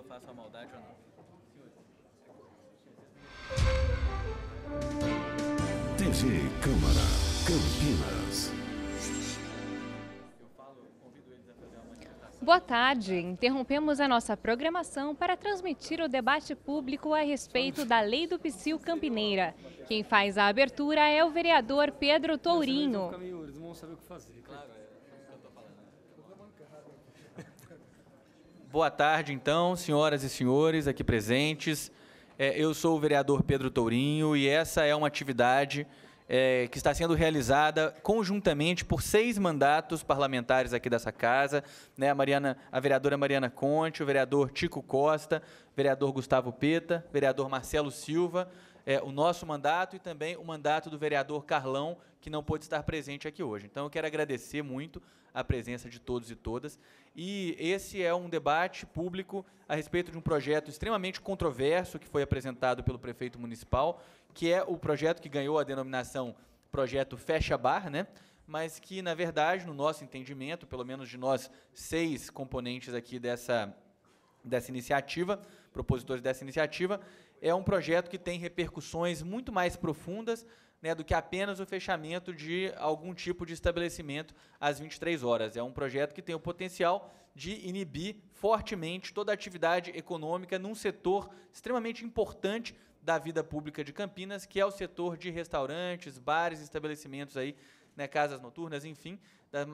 eu faço a maldade ou não. TG Câmara, Campinas. Boa tarde. Interrompemos a nossa programação para transmitir o debate público a respeito da Lei do Psil Campineira. Quem faz a abertura é o vereador Pedro Tourinho. Claro, é. Boa tarde, então, senhoras e senhores aqui presentes. É, eu sou o vereador Pedro Tourinho e essa é uma atividade é, que está sendo realizada conjuntamente por seis mandatos parlamentares aqui dessa casa, né, a, Mariana, a vereadora Mariana Conte, o vereador Tico Costa, o vereador Gustavo Peta, o vereador Marcelo Silva, é, o nosso mandato e também o mandato do vereador Carlão, que não pôde estar presente aqui hoje. Então, eu quero agradecer muito a presença de todos e todas. E esse é um debate público a respeito de um projeto extremamente controverso que foi apresentado pelo prefeito municipal, que é o projeto que ganhou a denominação Projeto Fecha Bar, né? mas que, na verdade, no nosso entendimento, pelo menos de nós seis componentes aqui dessa, dessa iniciativa, propositores dessa iniciativa, é um projeto que tem repercussões muito mais profundas né, do que apenas o fechamento de algum tipo de estabelecimento às 23 horas. É um projeto que tem o potencial de inibir fortemente toda a atividade econômica num setor extremamente importante da vida pública de Campinas, que é o setor de restaurantes, bares, estabelecimentos aí, né, casas noturnas, enfim,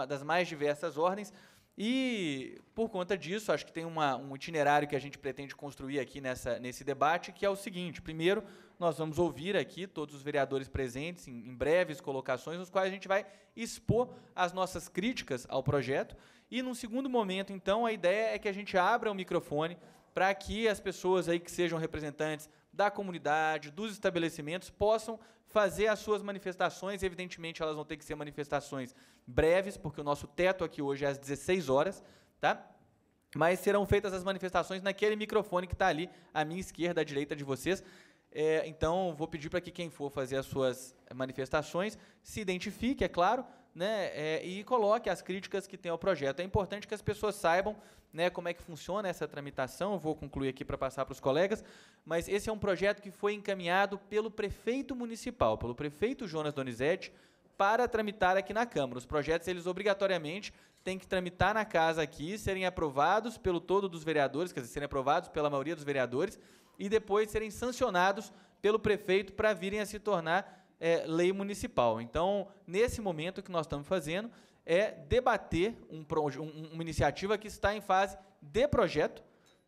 das mais diversas ordens. E por conta disso, acho que tem uma, um itinerário que a gente pretende construir aqui nessa, nesse debate, que é o seguinte: primeiro, nós vamos ouvir aqui todos os vereadores presentes em, em breves colocações, nos quais a gente vai expor as nossas críticas ao projeto. E num segundo momento, então, a ideia é que a gente abra o microfone para que as pessoas aí que sejam representantes da comunidade, dos estabelecimentos, possam fazer as suas manifestações. Evidentemente, elas vão ter que ser manifestações breves, porque o nosso teto aqui hoje é às 16 horas, tá? Mas serão feitas as manifestações naquele microfone que está ali à minha esquerda, à direita de vocês. É, então, vou pedir para que quem for fazer as suas manifestações se identifique, é claro, né, é, e coloque as críticas que tem ao projeto. É importante que as pessoas saibam né, como é que funciona essa tramitação. Eu vou concluir aqui para passar para os colegas, mas esse é um projeto que foi encaminhado pelo prefeito municipal, pelo prefeito Jonas Donizete, para tramitar aqui na Câmara. Os projetos, eles obrigatoriamente têm que tramitar na casa aqui, serem aprovados pelo todo dos vereadores, quer dizer, serem aprovados pela maioria dos vereadores, e depois serem sancionados pelo prefeito para virem a se tornar é, lei municipal. Então, nesse momento, o que nós estamos fazendo é debater um, um, uma iniciativa que está em fase de projeto,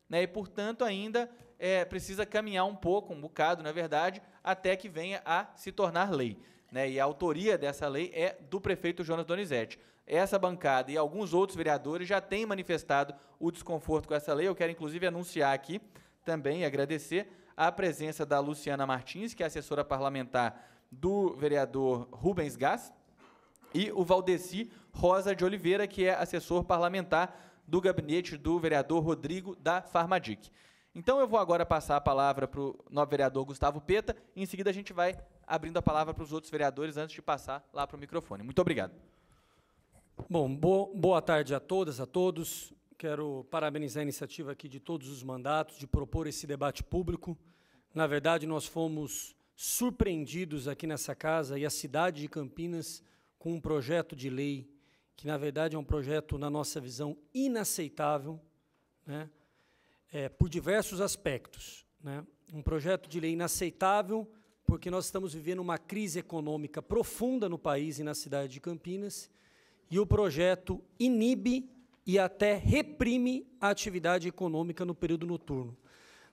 né, e, portanto, ainda é, precisa caminhar um pouco, um bocado, na verdade, até que venha a se tornar lei. Né, e a autoria dessa lei é do prefeito Jonas Donizete. Essa bancada e alguns outros vereadores já têm manifestado o desconforto com essa lei. Eu quero, inclusive, anunciar aqui também e agradecer a presença da Luciana Martins, que é assessora parlamentar do vereador Rubens Gás e o Valdeci Rosa de Oliveira, que é assessor parlamentar do gabinete do vereador Rodrigo da Farmadic. Então eu vou agora passar a palavra para o novo vereador Gustavo Peta e em seguida a gente vai abrindo a palavra para os outros vereadores antes de passar lá para o microfone. Muito obrigado. Bom, boa tarde a todas, a todos. Quero parabenizar a iniciativa aqui de todos os mandatos de propor esse debate público. Na verdade, nós fomos surpreendidos aqui nessa casa e a cidade de Campinas com um projeto de lei que, na verdade, é um projeto, na nossa visão, inaceitável, né, é, por diversos aspectos. Né. Um projeto de lei inaceitável porque nós estamos vivendo uma crise econômica profunda no país e na cidade de Campinas, e o projeto inibe e até reprime a atividade econômica no período noturno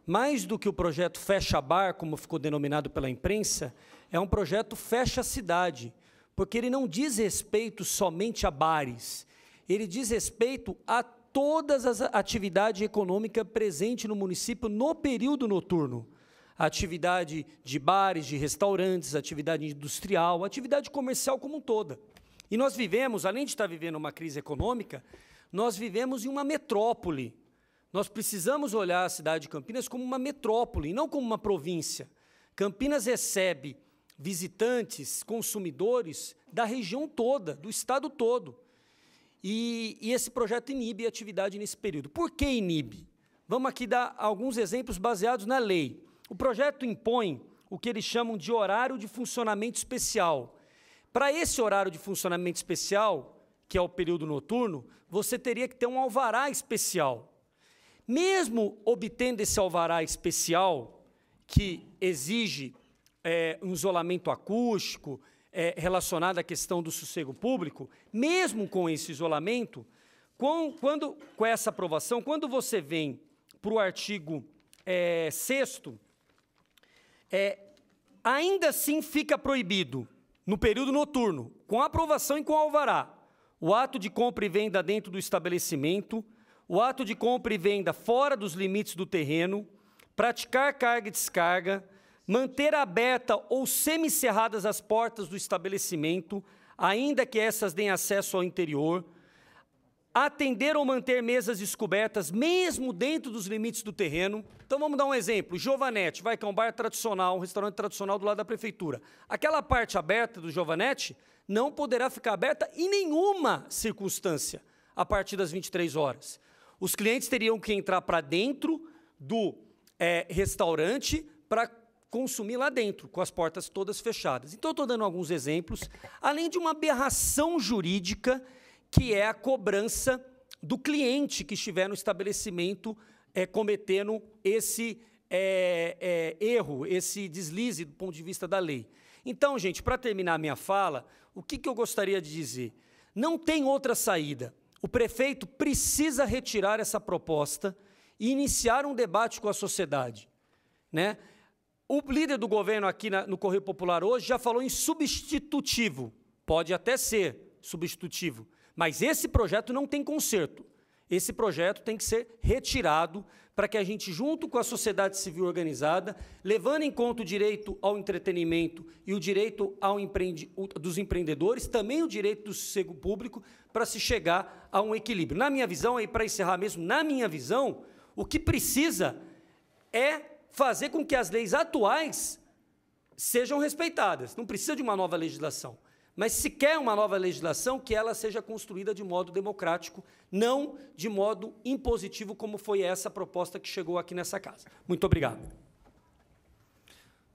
mais do que o projeto Fecha Bar, como ficou denominado pela imprensa, é um projeto Fecha Cidade, porque ele não diz respeito somente a bares, ele diz respeito a todas as atividades econômicas presentes no município no período noturno. Atividade de bares, de restaurantes, atividade industrial, atividade comercial como um toda. E nós vivemos, além de estar vivendo uma crise econômica, nós vivemos em uma metrópole nós precisamos olhar a cidade de Campinas como uma metrópole, não como uma província. Campinas recebe visitantes, consumidores da região toda, do estado todo. E, e esse projeto inibe a atividade nesse período. Por que inibe? Vamos aqui dar alguns exemplos baseados na lei. O projeto impõe o que eles chamam de horário de funcionamento especial. Para esse horário de funcionamento especial, que é o período noturno, você teria que ter um alvará especial. Mesmo obtendo esse alvará especial, que exige é, um isolamento acústico é, relacionado à questão do sossego público, mesmo com esse isolamento, com, quando, com essa aprovação, quando você vem para o artigo 6, é, é, ainda assim fica proibido, no período noturno, com aprovação e com alvará, o ato de compra e venda dentro do estabelecimento o ato de compra e venda fora dos limites do terreno, praticar carga e descarga, manter aberta ou semicerradas as portas do estabelecimento, ainda que essas deem acesso ao interior, atender ou manter mesas descobertas, mesmo dentro dos limites do terreno. Então vamos dar um exemplo. Giovanete, vai que é um bar tradicional, um restaurante tradicional do lado da prefeitura. Aquela parte aberta do Giovanete não poderá ficar aberta em nenhuma circunstância a partir das 23 horas. Os clientes teriam que entrar para dentro do é, restaurante para consumir lá dentro, com as portas todas fechadas. Então, estou dando alguns exemplos, além de uma aberração jurídica, que é a cobrança do cliente que estiver no estabelecimento é, cometendo esse é, é, erro, esse deslize do ponto de vista da lei. Então, gente, para terminar a minha fala, o que, que eu gostaria de dizer? Não tem outra saída. O prefeito precisa retirar essa proposta e iniciar um debate com a sociedade. Né? O líder do governo aqui na, no Correio Popular hoje já falou em substitutivo. Pode até ser substitutivo, mas esse projeto não tem conserto. Esse projeto tem que ser retirado para que a gente, junto com a sociedade civil organizada, levando em conta o direito ao entretenimento e o direito ao empreende, dos empreendedores, também o direito do sossego público, para se chegar a um equilíbrio. Na minha visão, e para encerrar mesmo, na minha visão, o que precisa é fazer com que as leis atuais sejam respeitadas. Não precisa de uma nova legislação mas se quer uma nova legislação que ela seja construída de modo democrático, não de modo impositivo, como foi essa proposta que chegou aqui nessa casa. Muito obrigado.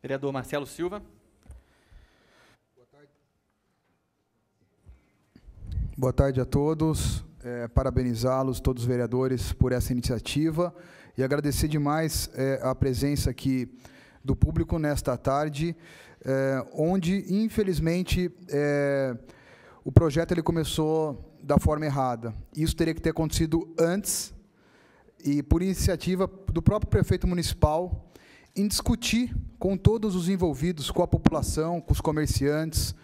Vereador Marcelo Silva. Boa tarde, Boa tarde a todos. É, parabenizá-los, todos os vereadores, por essa iniciativa e agradecer demais é, a presença aqui do público nesta tarde é, onde, infelizmente, é, o projeto ele começou da forma errada. Isso teria que ter acontecido antes, e por iniciativa do próprio prefeito municipal, em discutir com todos os envolvidos, com a população, com os comerciantes,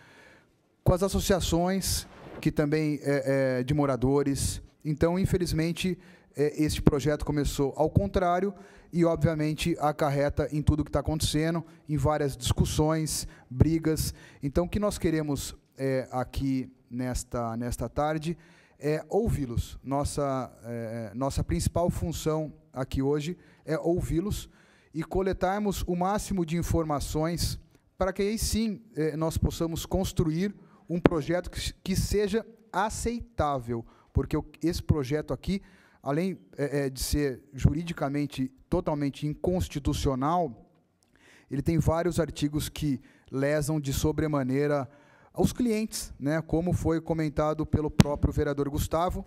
com as associações que também é, é de moradores. Então, infelizmente, é, este projeto começou ao contrário e, obviamente, acarreta em tudo que está acontecendo, em várias discussões, brigas. Então, o que nós queremos é, aqui nesta, nesta tarde é ouvi-los. Nossa, é, é nossa principal função aqui hoje é ouvi-los e coletarmos o máximo de informações para que aí sim é, nós possamos construir um projeto que, que seja aceitável, porque esse projeto aqui além é, é, de ser juridicamente totalmente inconstitucional, ele tem vários artigos que lesam de sobremaneira aos clientes, né, como foi comentado pelo próprio vereador Gustavo,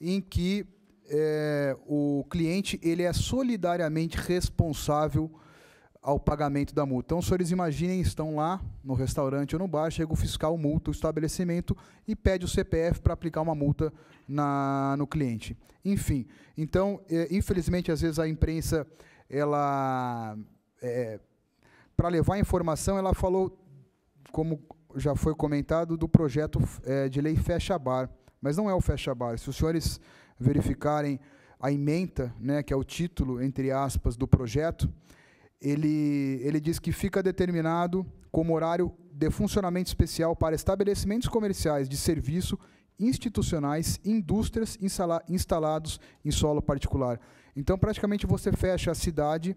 em que é, o cliente ele é solidariamente responsável ao pagamento da multa. Então, os senhores imaginem, estão lá no restaurante ou no bar, chega o fiscal, multa o estabelecimento e pede o CPF para aplicar uma multa na, no cliente. Enfim, então, é, infelizmente, às vezes a imprensa, ela, é, para levar a informação, ela falou, como já foi comentado, do projeto é, de lei Fecha Bar. Mas não é o Fecha Bar. Se os senhores verificarem a emenda, né, que é o título, entre aspas, do projeto, ele, ele diz que fica determinado como horário de funcionamento especial para estabelecimentos comerciais de serviço institucionais, indústrias instalados em solo particular. Então, praticamente você fecha a cidade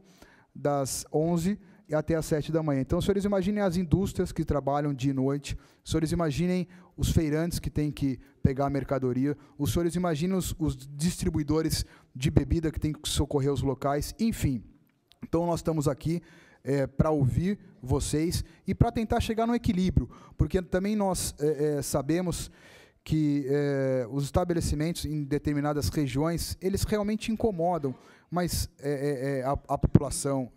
das 11 até as 7 da manhã. Então, senhores, imaginem as indústrias que trabalham dia e noite, senhores, imaginem os feirantes que têm que pegar a mercadoria, os senhores imaginem os, os distribuidores de bebida que têm que socorrer os locais, enfim. Então nós estamos aqui é, para ouvir vocês e para tentar chegar no equilíbrio, porque também nós é, é, sabemos que é, os estabelecimentos em determinadas regiões eles realmente incomodam, mas é, é, a, a, população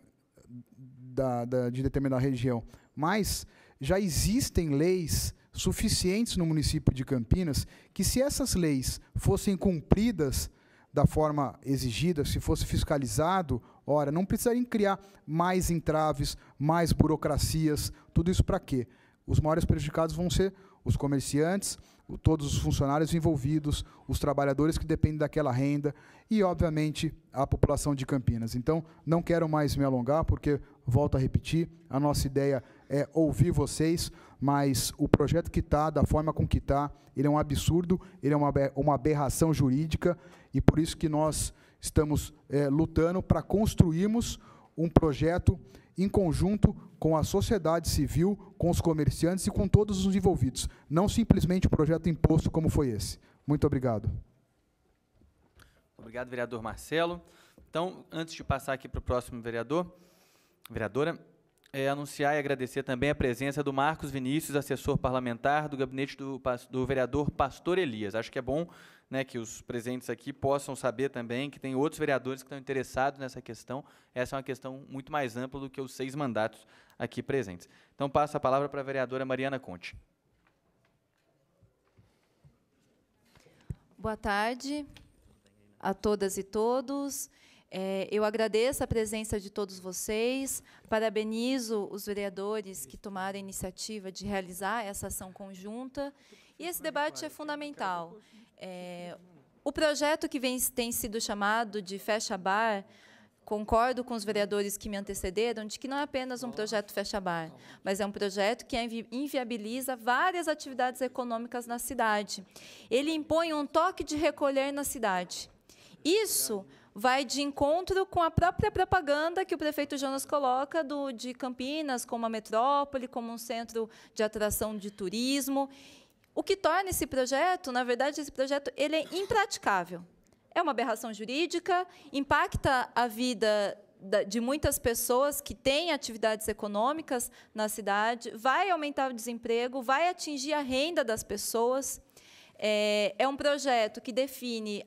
da, da, de determinada região. Mas já existem leis suficientes no município de Campinas que se essas leis fossem cumpridas da forma exigida, se fosse fiscalizado Ora, não precisariam criar mais entraves, mais burocracias, tudo isso para quê? Os maiores prejudicados vão ser os comerciantes, todos os funcionários envolvidos, os trabalhadores que dependem daquela renda e, obviamente, a população de Campinas. Então, não quero mais me alongar, porque, volto a repetir, a nossa ideia é ouvir vocês, mas o projeto que está, da forma com que está, ele é um absurdo, ele é uma, uma aberração jurídica e por isso que nós estamos é, lutando para construirmos um projeto em conjunto com a sociedade civil, com os comerciantes e com todos os envolvidos, não simplesmente um projeto imposto como foi esse. Muito obrigado. Obrigado, vereador Marcelo. Então, antes de passar aqui para o próximo vereador, vereadora, é, anunciar e agradecer também a presença do Marcos Vinícius, assessor parlamentar do gabinete do, do vereador Pastor Elias. Acho que é bom né, que os presentes aqui possam saber também que tem outros vereadores que estão interessados nessa questão. Essa é uma questão muito mais ampla do que os seis mandatos aqui presentes. Então, passo a palavra para a vereadora Mariana Conte. Boa tarde a todas e todos. É, eu agradeço a presença de todos vocês, parabenizo os vereadores que tomaram a iniciativa de realizar essa ação conjunta e esse debate é fundamental. É, o projeto que vem, tem sido chamado de Fecha Bar, concordo com os vereadores que me antecederam de que não é apenas um projeto fecha bar, mas é um projeto que inviabiliza várias atividades econômicas na cidade. Ele impõe um toque de recolher na cidade. Isso vai de encontro com a própria propaganda que o prefeito Jonas coloca do, de Campinas como uma metrópole, como um centro de atração de turismo. O que torna esse projeto, na verdade, esse projeto ele é impraticável. É uma aberração jurídica, impacta a vida de muitas pessoas que têm atividades econômicas na cidade, vai aumentar o desemprego, vai atingir a renda das pessoas. É, é um projeto que define,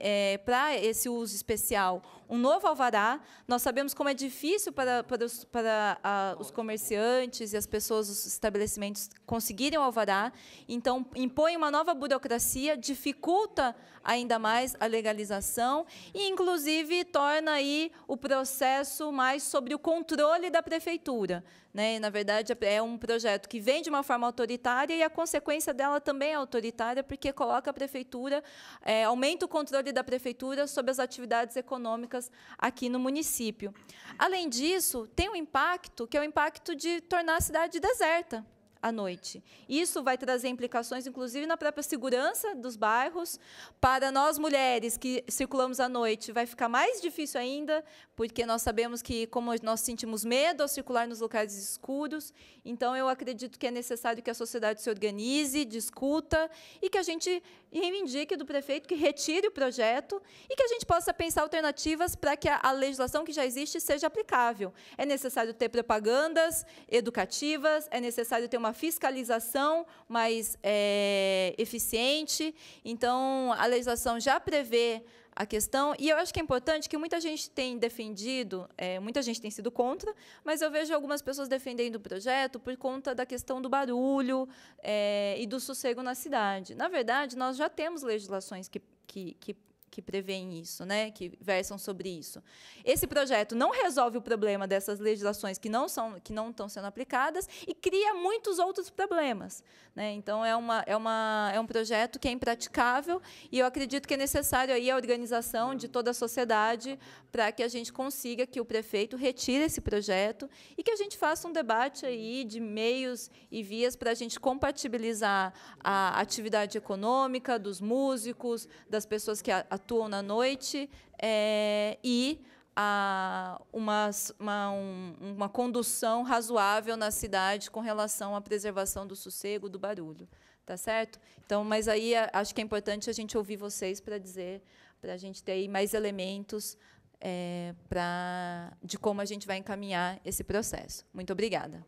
é, para esse uso especial, um novo alvará. Nós sabemos como é difícil para, para, os, para a, ah, os comerciantes e as pessoas, os estabelecimentos, conseguirem o alvará. Então, impõe uma nova burocracia, dificulta ainda mais a legalização e, inclusive, torna aí o processo mais sobre o controle da prefeitura. Né? Na verdade, é um projeto que vem de uma forma autoritária e a consequência dela também é autoritária, porque coloca a prefeitura, é, aumenta o controle da prefeitura sobre as atividades econômicas aqui no município. Além disso, tem um impacto que é o impacto de tornar a cidade deserta à noite. Isso vai trazer implicações, inclusive, na própria segurança dos bairros. Para nós mulheres que circulamos à noite, vai ficar mais difícil ainda, porque nós sabemos que, como nós sentimos medo ao circular nos locais escuros, então eu acredito que é necessário que a sociedade se organize, discuta e que a gente e reivindique do prefeito que retire o projeto e que a gente possa pensar alternativas para que a legislação que já existe seja aplicável. É necessário ter propagandas educativas, é necessário ter uma fiscalização mais é, eficiente. Então, a legislação já prevê a questão. E eu acho que é importante que muita gente tem defendido, é, muita gente tem sido contra, mas eu vejo algumas pessoas defendendo o projeto por conta da questão do barulho é, e do sossego na cidade. Na verdade, nós já temos legislações que, que, que que prevêem isso, né, que versam sobre isso. Esse projeto não resolve o problema dessas legislações que não são que não estão sendo aplicadas e cria muitos outros problemas, né? Então é uma é uma é um projeto que é impraticável e eu acredito que é necessário aí a organização de toda a sociedade para que a gente consiga que o prefeito retire esse projeto e que a gente faça um debate aí de meios e vias para a gente compatibilizar a atividade econômica dos músicos, das pessoas que atuam atuam na noite é, e a uma, uma, um, uma condução razoável na cidade com relação à preservação do sossego, do barulho. Tá certo? Então, mas aí eh, acho que é importante a gente ouvir vocês para dizer, para a gente ter aí mais elementos é, pra, de como a gente vai encaminhar esse processo. Muito obrigada.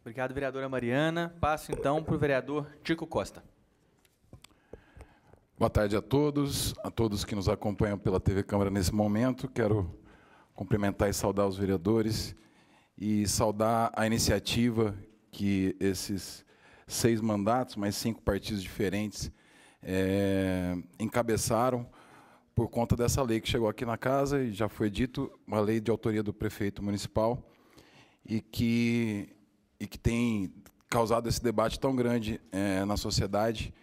Obrigado, vereadora Mariana. Passo então para o vereador Tico Costa. Boa tarde a todos, a todos que nos acompanham pela TV Câmara nesse momento. Quero cumprimentar e saudar os vereadores e saudar a iniciativa que esses seis mandatos, mais cinco partidos diferentes, é, encabeçaram por conta dessa lei que chegou aqui na casa e já foi dito, uma lei de autoria do prefeito municipal e que, e que tem causado esse debate tão grande é, na sociedade.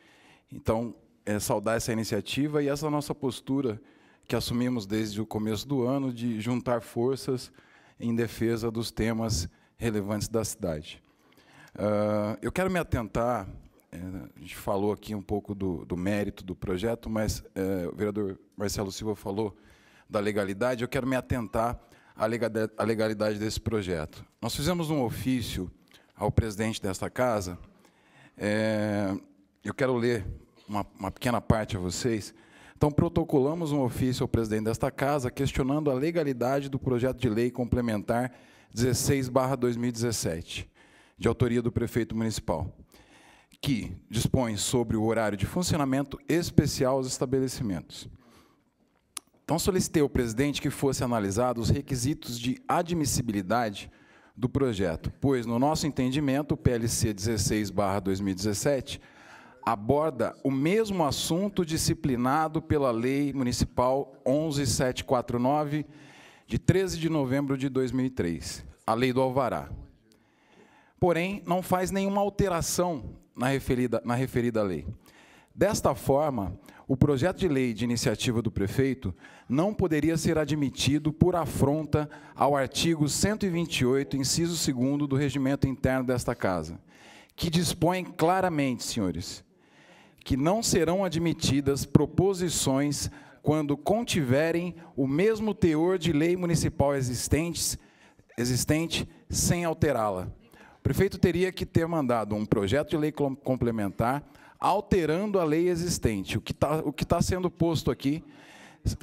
Então, é, saudar essa iniciativa e essa nossa postura que assumimos desde o começo do ano de juntar forças em defesa dos temas relevantes da cidade. Uh, eu quero me atentar, é, a gente falou aqui um pouco do, do mérito do projeto, mas é, o vereador Marcelo Silva falou da legalidade, eu quero me atentar à legalidade desse projeto. Nós fizemos um ofício ao presidente desta casa, é, eu quero ler uma, uma pequena parte a vocês. Então, protocolamos um ofício ao presidente desta casa questionando a legalidade do projeto de lei complementar 16-2017, de autoria do prefeito municipal, que dispõe sobre o horário de funcionamento especial aos estabelecimentos. Então, solicitei ao presidente que fosse analisado os requisitos de admissibilidade do projeto, pois, no nosso entendimento, o PLC 16-2017 aborda o mesmo assunto disciplinado pela Lei Municipal 11749, de 13 de novembro de 2003, a Lei do Alvará. Porém, não faz nenhuma alteração na referida, na referida lei. Desta forma, o projeto de lei de iniciativa do prefeito não poderia ser admitido por afronta ao artigo 128, inciso 2 do regimento interno desta casa, que dispõe claramente, senhores, que não serão admitidas proposições quando contiverem o mesmo teor de lei municipal existentes, existente sem alterá-la. O prefeito teria que ter mandado um projeto de lei complementar alterando a lei existente. O que está tá sendo posto aqui,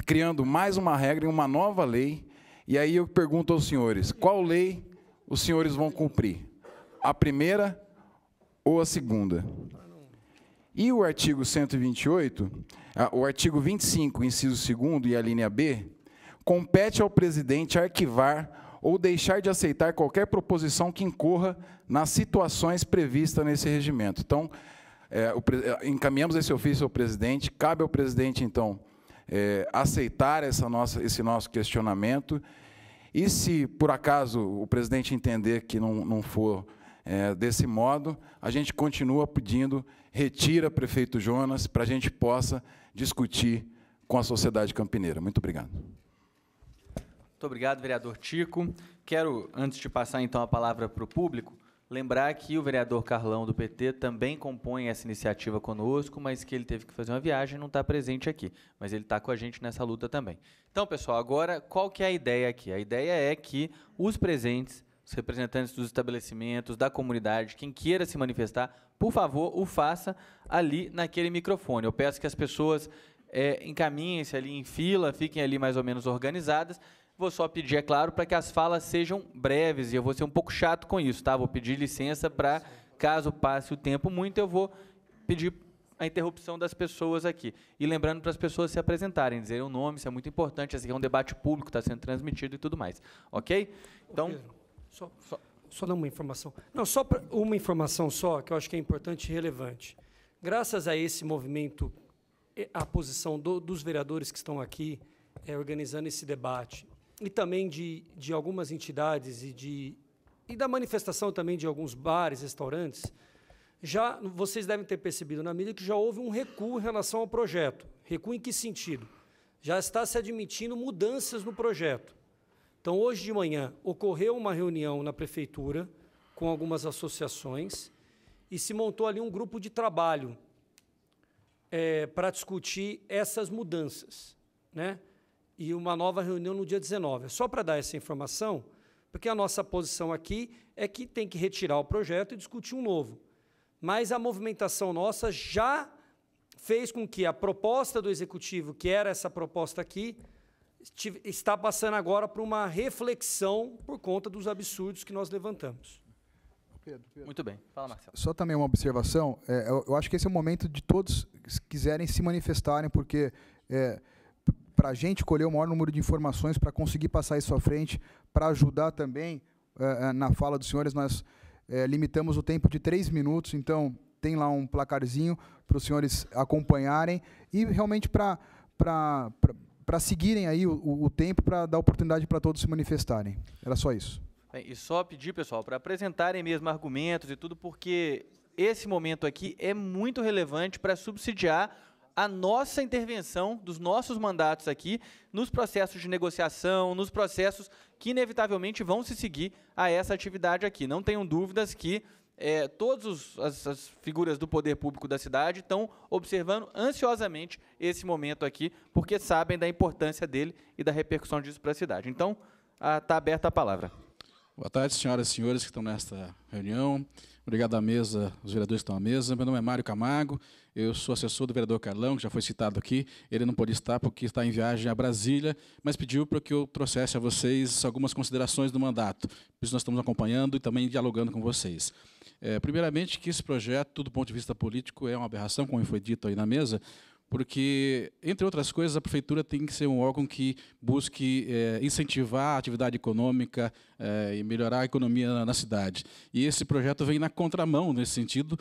criando mais uma regra e uma nova lei. E aí eu pergunto aos senhores, qual lei os senhores vão cumprir? A primeira ou a segunda? E o artigo 128, o artigo 25, inciso 2 e a linha B, compete ao presidente arquivar ou deixar de aceitar qualquer proposição que incorra nas situações previstas nesse regimento. Então, é, o, é, encaminhamos esse ofício ao presidente, cabe ao presidente, então, é, aceitar essa nossa, esse nosso questionamento e, se por acaso o presidente entender que não, não for é, desse modo, a gente continua pedindo retira prefeito Jonas para a gente possa discutir com a sociedade campineira. Muito obrigado. Muito obrigado, vereador Tico. Quero, antes de passar então a palavra para o público, lembrar que o vereador Carlão do PT também compõe essa iniciativa conosco, mas que ele teve que fazer uma viagem e não está presente aqui. Mas ele está com a gente nessa luta também. Então, pessoal, agora qual que é a ideia aqui? A ideia é que os presentes os representantes dos estabelecimentos, da comunidade, quem queira se manifestar, por favor, o faça ali naquele microfone. Eu peço que as pessoas é, encaminhem-se ali em fila, fiquem ali mais ou menos organizadas. Vou só pedir, é claro, para que as falas sejam breves e eu vou ser um pouco chato com isso, tá? Vou pedir licença para, caso passe o tempo muito, eu vou pedir a interrupção das pessoas aqui. E lembrando para as pessoas se apresentarem, dizerem o nome, isso é muito importante, esse aqui é um debate público, está sendo transmitido e tudo mais. Ok? Então. Só, só, só dar uma informação. Não, só uma informação só, que eu acho que é importante e relevante. Graças a esse movimento, a posição do, dos vereadores que estão aqui é, organizando esse debate, e também de, de algumas entidades e, de, e da manifestação também de alguns bares, restaurantes, já vocês devem ter percebido na mídia que já houve um recuo em relação ao projeto. Recuo em que sentido? Já está se admitindo mudanças no projeto. Então, hoje de manhã, ocorreu uma reunião na prefeitura com algumas associações e se montou ali um grupo de trabalho é, para discutir essas mudanças, né? E uma nova reunião no dia 19. É só para dar essa informação, porque a nossa posição aqui é que tem que retirar o projeto e discutir um novo. Mas a movimentação nossa já fez com que a proposta do executivo, que era essa proposta aqui, está passando agora por uma reflexão por conta dos absurdos que nós levantamos. Pedro, Pedro. Muito bem. Fala, Marcelo. Só também uma observação. É, eu, eu, acho que esse é o momento de todos que quiserem se manifestarem, porque é, para a gente colher o maior número de informações, para conseguir passar isso à frente, para ajudar também é, é, na fala dos senhores, nós é, limitamos o tempo de três minutos, então tem lá um placarzinho para os senhores acompanharem e realmente para para seguirem aí o, o tempo para dar oportunidade para todos se manifestarem. Era só isso. Bem, e só pedir, pessoal, para apresentarem mesmo argumentos e tudo, porque esse momento aqui é muito relevante para subsidiar a nossa intervenção dos nossos mandatos aqui nos processos de negociação, nos processos que inevitavelmente vão se seguir a essa atividade aqui. Não tenham dúvidas que é, todas as, as, figuras do poder público da cidade estão observando ansiosamente esse momento aqui, porque sabem da importância dele e da repercussão disso para a cidade. Então, está aberta a palavra. Boa tarde, senhoras e senhores que estão nesta reunião. Obrigado à mesa, os vereadores que estão à mesa. Meu nome é Mário Camargo, eu sou assessor do vereador Carlão, que já foi citado aqui. Ele não pôde estar porque está em viagem a Brasília, mas pediu para que eu trouxesse a vocês algumas considerações do mandato. Por isso nós estamos acompanhando e também dialogando com vocês. É, primeiramente, que esse projeto, do ponto de vista político, é uma aberração, como foi dito aí na mesa, porque, entre outras coisas, a prefeitura tem que ser um órgão que busque é, incentivar a atividade econômica é, e melhorar a economia na, na cidade. E esse projeto vem na contramão nesse sentido,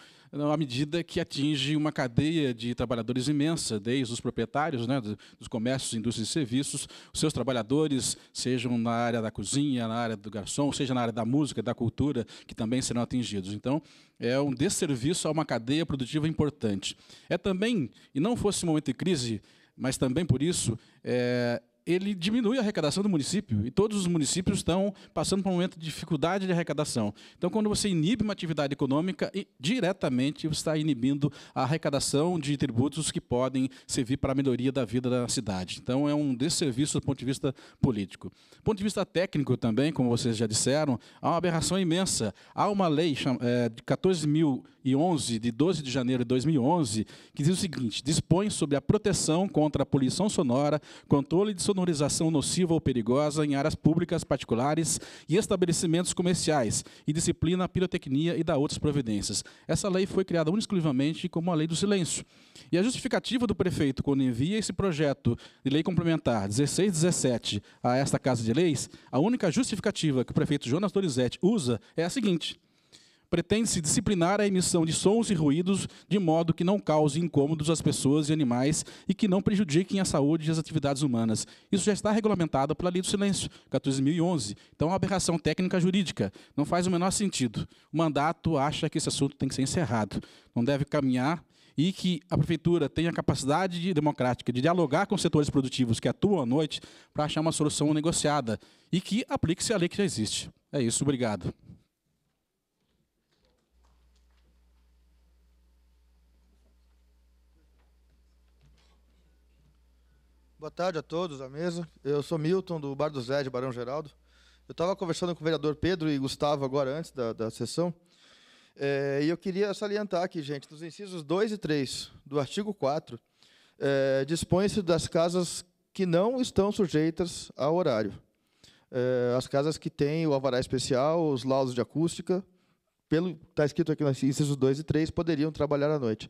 à medida que atinge uma cadeia de trabalhadores imensa, desde os proprietários né, dos comércios, indústrias e serviços, os seus trabalhadores, sejam na área da cozinha, na área do garçom, seja na área da música, da cultura, que também serão atingidos. Então, é um desserviço a uma cadeia produtiva importante. É também, e não fosse um momento de crise, mas também por isso, é, ele diminui a arrecadação do município e todos os municípios estão passando por um momento de dificuldade de arrecadação. Então, quando você inibe uma atividade econômica, diretamente você está inibindo a arrecadação de tributos que podem servir para a melhoria da vida da cidade. Então, é um desserviço do ponto de vista político. Do ponto de vista técnico também, como vocês já disseram, há uma aberração imensa. Há uma lei é, de 14.011, de 12 de janeiro de 2011, que diz o seguinte, dispõe sobre a proteção contra a poluição sonora, controle de sonorização nociva ou perigosa em áreas públicas particulares e estabelecimentos comerciais e disciplina a pirotecnia e da outras providências. Essa lei foi criada exclusivamente como a lei do silêncio. E a justificativa do prefeito quando envia esse projeto de lei complementar 1617 a esta Casa de Leis, a única justificativa que o prefeito Jonas Donizete usa é a seguinte: pretende-se disciplinar a emissão de sons e ruídos de modo que não cause incômodos às pessoas e animais e que não prejudiquem a saúde e as atividades humanas. Isso já está regulamentado pela Lei do Silêncio, 14.011. Então, é uma aberração técnica jurídica. Não faz o menor sentido. O mandato acha que esse assunto tem que ser encerrado. Não deve caminhar e que a prefeitura tenha a capacidade democrática de dialogar com os setores produtivos que atuam à noite para achar uma solução negociada e que aplique-se a lei que já existe. É isso, obrigado. Boa tarde a todos à mesa. Eu sou Milton, do Bar do Zé, de Barão Geraldo. Eu estava conversando com o vereador Pedro e Gustavo agora, antes da, da sessão, é, e eu queria salientar aqui, gente, nos incisos 2 e 3 do artigo 4, é, dispõe-se das casas que não estão sujeitas ao horário. É, as casas que têm o alvará especial, os laudos de acústica, pelo está escrito aqui nos incisos 2 e 3, poderiam trabalhar à noite.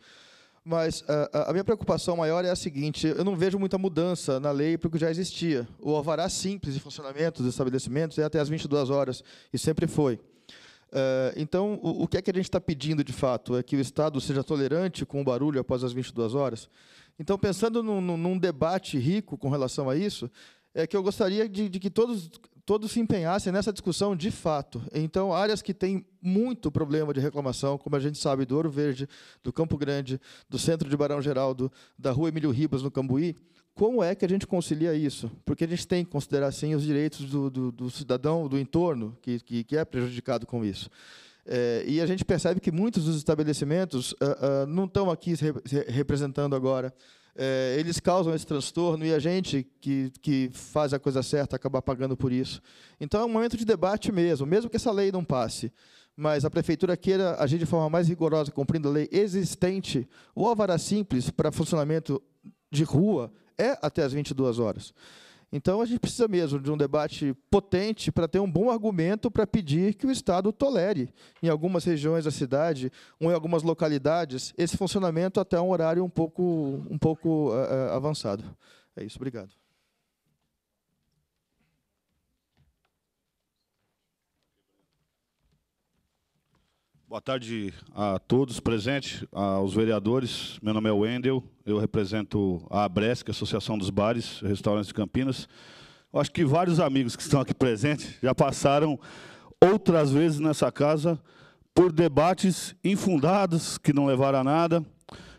Mas uh, a minha preocupação maior é a seguinte: eu não vejo muita mudança na lei para o que já existia. O alvará simples de funcionamento dos estabelecimentos é até as 22 horas, e sempre foi. Uh, então, o, o, que é que a gente está pedindo de fato? É que o Estado seja tolerante com o barulho após as 22 horas? Então, pensando num, num debate rico com relação a isso, é que eu gostaria de, de que todos todos se empenhassem nessa discussão de fato. Então, áreas que têm muito problema de reclamação, como a gente sabe do Ouro Verde, do Campo Grande, do centro de Barão Geraldo, da Rua Emílio Ribas, no Cambuí, como é que a gente concilia isso? Porque a gente tem que considerar, sim, os direitos do, do, do cidadão, do entorno, que, que, que, é prejudicado com isso. É, e a gente percebe que muitos dos estabelecimentos uh, uh, não estão aqui se representando agora, é, eles causam esse transtorno e a gente que, que faz a coisa certa acaba pagando por isso. Então é um momento de debate mesmo, mesmo que essa lei não passe, mas a prefeitura queira agir de forma mais rigorosa, cumprindo a lei existente, o alvará simples para funcionamento de rua é até as 22 horas. Então a gente precisa mesmo de um debate potente para ter um bom argumento para pedir que o Estado tolere, em algumas regiões da cidade ou em algumas localidades, esse funcionamento até um horário um pouco, um pouco uh, avançado. É isso, obrigado. Boa tarde a todos presentes, aos vereadores. Meu nome é Wendel, eu represento a ABRESC, Associação dos Bares e Restaurantes de Campinas. Eu acho que vários amigos que estão aqui presentes já passaram outras vezes nessa casa por debates infundados, que não levaram a nada.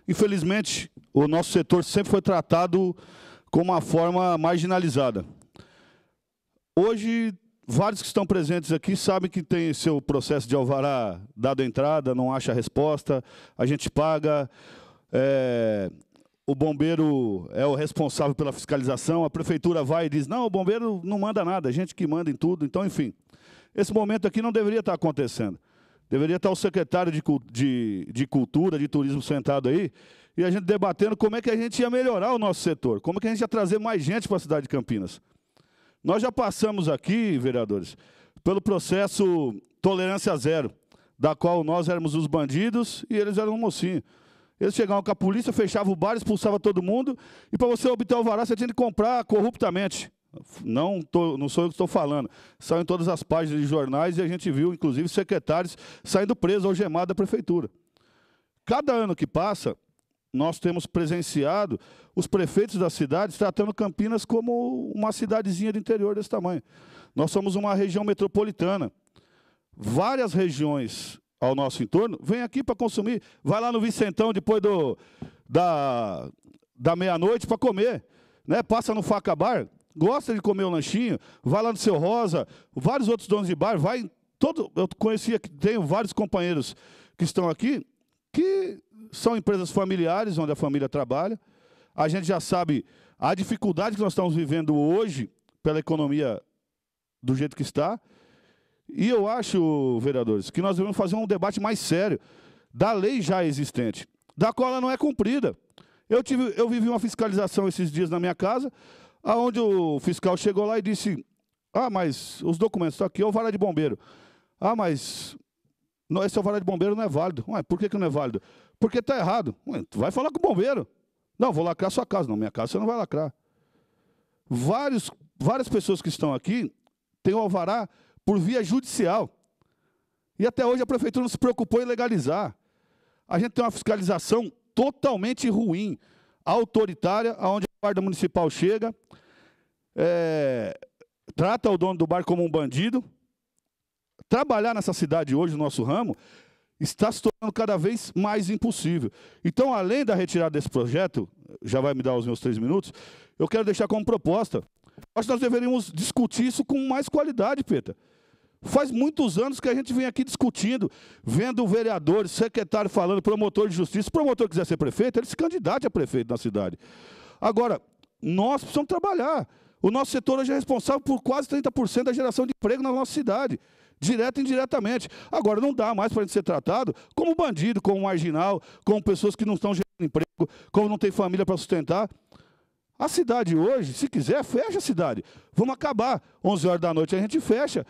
Infelizmente, o nosso setor sempre foi tratado como uma forma marginalizada. Hoje vários que estão presentes aqui sabem que tem seu processo de alvará dado entrada, não acha resposta, a gente paga. É, o bombeiro é o responsável pela fiscalização, a prefeitura vai e diz: não, o bombeiro não manda nada, a gente que manda em tudo. Então, enfim, esse momento aqui não deveria estar acontecendo. Deveria estar o secretário de, de, de Cultura, de Turismo sentado aí, e a gente debatendo como é que a gente ia melhorar o nosso setor, como é que a gente ia trazer mais gente para a cidade de Campinas. Nós já passamos aqui, vereadores, pelo processo tolerância zero, da qual nós éramos os bandidos e eles eram um mocinho. Eles chegavam com a polícia, fechavam o bar, expulsava todo mundo, e para você obter o alvará, você tinha que comprar corruptamente. Não, tô, não sou eu que estou falando. Saiu em todas as páginas de jornais e a gente viu, inclusive, secretários saindo presos, algemados da prefeitura. Cada ano que passa, nós temos presenciado os prefeitos das cidades tratando Campinas como uma cidadezinha do interior desse tamanho. Nós somos uma região metropolitana. Várias regiões ao nosso entorno vêm aqui para consumir. Vai lá no Vicentão depois do, da, da meia-noite para comer. Né? Passa no Faca Bar, gosta de comer um lanchinho, vai lá no Seu Rosa, vários outros donos de bar, vai todo, eu conhecia, tenho vários companheiros que estão aqui, que são empresas familiares, onde a família trabalha. A gente já sabe a dificuldade que nós estamos vivendo hoje pela economia do jeito que está. E eu acho, vereadores, que nós devemos fazer um debate mais sério da lei já existente, da qual ela não é cumprida. Eu, tive, eu vivi uma fiscalização esses dias na minha casa, aonde o fiscal chegou lá e disse: Ah, mas os documentos estão aqui, é o vara de bombeiro. Ah, mas não, esse alvará de bombeiro não é válido. Ué, por que, que não é válido? Porque está errado. Ué, tu vai falar com o bombeiro. Não, vou lacrar sua casa. Não, minha casa você não vai lacrar. Vários, várias pessoas que estão aqui têm o alvará por via judicial. E até hoje a prefeitura não se preocupou em legalizar. A gente tem uma fiscalização totalmente ruim, autoritária, aonde a guarda municipal chega, é, trata o dono do bar como um bandido, trabalhar nessa cidade hoje, no nosso ramo, está se tornando cada vez mais impossível. Então, além da retirada desse projeto, já vai me dar os meus três minutos, eu quero deixar como proposta. Acho que nós deveríamos discutir isso com mais qualidade, Peta. Faz muitos anos que a gente vem aqui discutindo, vendo vereadores, secretário falando, promotor de justiça. Se o promotor quiser ser prefeito, ele se candidate a prefeito na cidade. Agora, nós precisamos trabalhar. O nosso setor hoje é responsável por quase 30% da geração de emprego na nossa cidade direto e indiretamente. Agora, não dá mais para a gente ser tratado como bandido, como marginal, como pessoas que não estão gerando emprego, como não tem família para sustentar. A cidade hoje, se quiser, fecha a cidade. Vamos acabar. 11 horas da noite a gente fecha.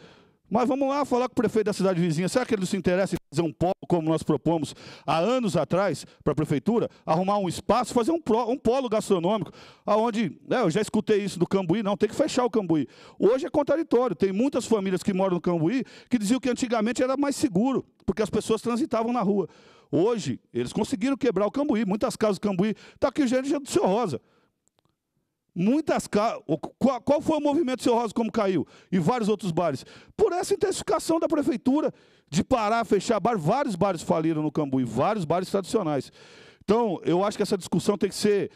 Mas vamos lá falar com o prefeito da cidade vizinha. Será que ele se interessa em fazer um polo, como nós propomos há anos atrás para a prefeitura? Arrumar um espaço, fazer um, pro, um polo gastronômico, aonde né, eu já escutei isso do Cambuí, não, tem que fechar o Cambuí. Hoje é contraditório. Tem muitas famílias que moram no Cambuí que diziam que antigamente era mais seguro, porque as pessoas transitavam na rua. Hoje, eles conseguiram quebrar o Cambuí. Muitas casas do Cambuí. Está aqui o gênero do Senhor Rosa. Muitas qual, qual foi o movimento Seu Rosa como caiu? E vários outros bares. Por essa intensificação da prefeitura de parar, fechar bar, vários bares faliram no Cambuí, vários bares tradicionais. Então, eu acho que essa discussão tem que ser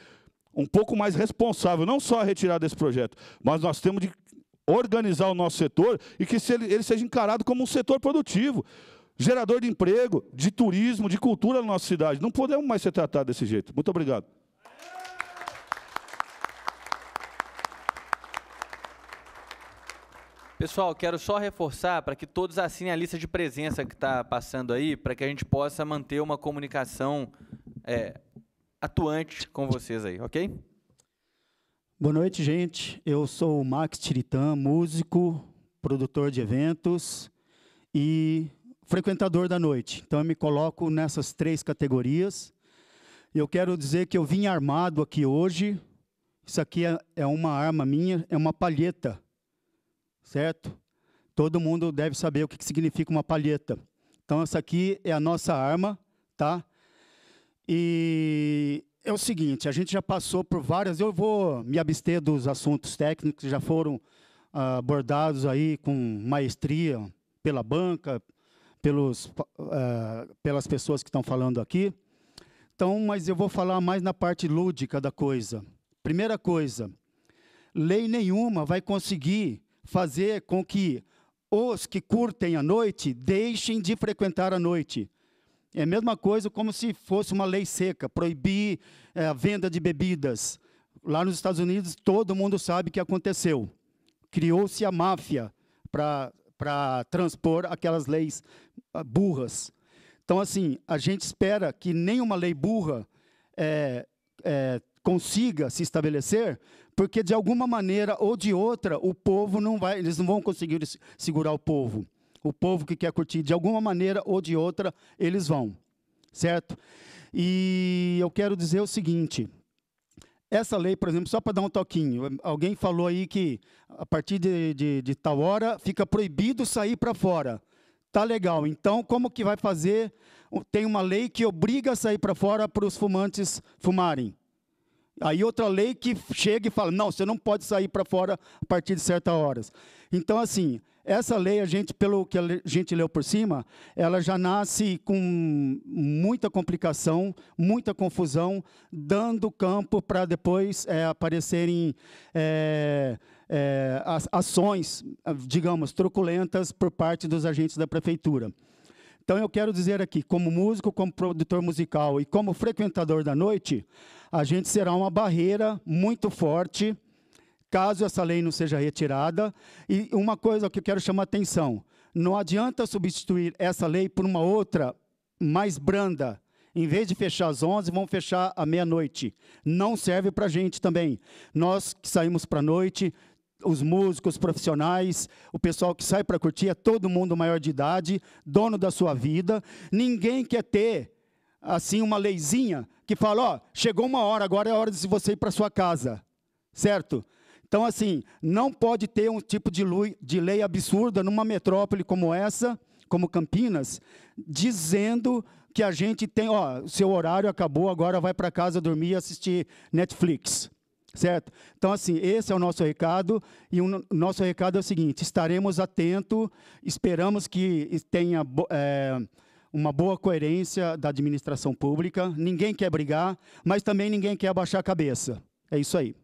um pouco mais responsável, não só a retirada desse projeto, mas nós temos de organizar o nosso setor e que ele seja encarado como um setor produtivo gerador de emprego, de turismo, de cultura na nossa cidade. Não podemos mais ser tratados desse jeito. Muito obrigado. Pessoal, quero só reforçar para que todos assinem a lista de presença que está passando aí, para que a gente possa manter uma comunicação é, atuante com vocês aí, ok? Boa noite, gente. Eu sou o Max Tiritan, músico, produtor de eventos e frequentador da noite. Então, eu me coloco nessas três categorias. Eu quero dizer que eu vim armado aqui hoje. Isso aqui é, é uma arma minha, é uma palheta certo? Todo mundo deve saber o que significa uma palheta. Então, essa aqui é a nossa arma, tá? E é o seguinte, a gente já passou por várias, eu vou me abster dos assuntos técnicos que já foram ah, abordados aí com maestria pela banca, pelos, uh, pelas pessoas que estão falando aqui. Então, mas eu vou falar mais na parte lúdica da coisa. Primeira coisa, lei nenhuma vai conseguir fazer com que os que curtem a noite deixem de frequentar a noite. É a mesma coisa como se fosse uma lei seca, proibir é, a venda de bebidas. Lá nos Estados Unidos, todo mundo sabe o que aconteceu. Criou-se a máfia para transpor aquelas leis ah, burras. Então, assim, a gente espera que nenhuma lei burra é, é, consiga se estabelecer, porque de alguma maneira ou de outra o povo não vai, eles não vão conseguir segurar o povo. O povo que quer curtir, de alguma maneira ou de outra, eles vão, certo? E eu quero dizer o seguinte: essa lei, por exemplo, só para dar um toquinho, alguém falou aí que a partir de, de, de tal hora fica proibido sair para fora. Tá legal, então como que vai fazer? Tem uma lei que obriga a sair para fora para os fumantes fumarem. Aí outra lei que chega e fala: não, você não pode sair para fora a partir de certas horas. Então, assim, essa lei, a gente, pelo que a gente leu por cima, ela já nasce com muita complicação, muita confusão, dando campo para depois é, aparecerem é, é, ações, digamos, truculentas por parte dos agentes da prefeitura. Então, eu quero dizer aqui, como músico, como produtor musical e como frequentador da noite, a gente será uma barreira muito forte caso essa lei não seja retirada. E uma coisa que eu quero chamar a atenção: não adianta substituir essa lei por uma outra mais branda. Em vez de fechar às 11, vão fechar à meia-noite. Não serve para a gente também. Nós que saímos para a noite, os músicos profissionais, o pessoal que sai para curtir, é todo mundo maior de idade, dono da sua vida. Ninguém quer ter assim uma leizinha que fala, ó, chegou uma hora, agora é a hora de você ir para sua casa, certo? Então assim, não pode ter um tipo de, de lei absurda numa metrópole como essa, como Campinas, dizendo que a gente tem, ó, seu horário acabou, agora vai para casa dormir e assistir Netflix. Certo? Então, assim, esse é o nosso recado. E o nosso recado é o seguinte: estaremos atentos, esperamos que tenha é, uma boa coerência da administração pública. Ninguém quer brigar, mas também ninguém quer abaixar a cabeça. É isso aí.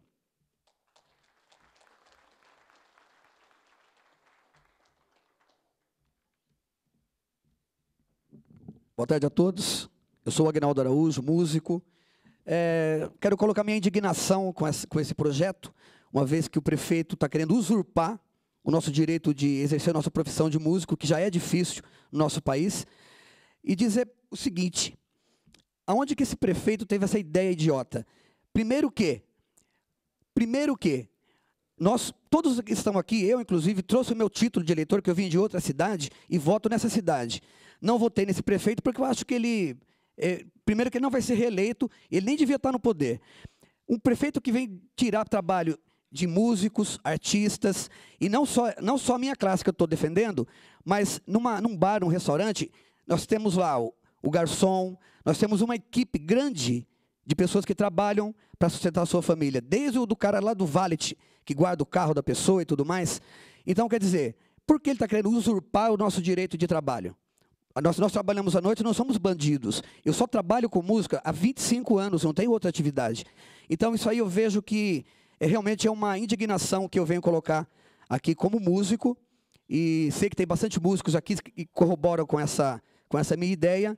Boa tarde a todos. Eu sou o Agnaldo Araújo, músico. É, quero colocar minha indignação com esse, com esse projeto, uma vez que o prefeito está querendo usurpar o nosso direito de exercer a nossa profissão de músico, que já é difícil no nosso país e dizer o seguinte: aonde que esse prefeito teve essa ideia idiota? Primeiro que, primeiro que, nós todos que estão aqui, eu inclusive trouxe o meu título de eleitor que eu vim de outra cidade e voto nessa cidade. Não votei nesse prefeito porque eu acho que ele, é, primeiro que ele não vai ser reeleito, ele nem devia estar no poder. Um prefeito que vem tirar trabalho de músicos, artistas, e não só, não só a minha classe que eu estou defendendo, mas numa, num bar, num restaurante, nós temos lá o, o garçom, nós temos uma equipe grande de pessoas que trabalham para sustentar a sua família, desde o do cara lá do valet, que guarda o carro da pessoa e tudo mais. Então, quer dizer, por que ele está querendo usurpar o nosso direito de trabalho? Nós, nós trabalhamos à noite, não somos bandidos. Eu só trabalho com música há 25 anos, não tenho outra atividade. Então, isso aí eu vejo que é, realmente é uma indignação que eu venho colocar aqui como músico. E sei que tem bastante músicos aqui que corroboram com essa, com essa minha ideia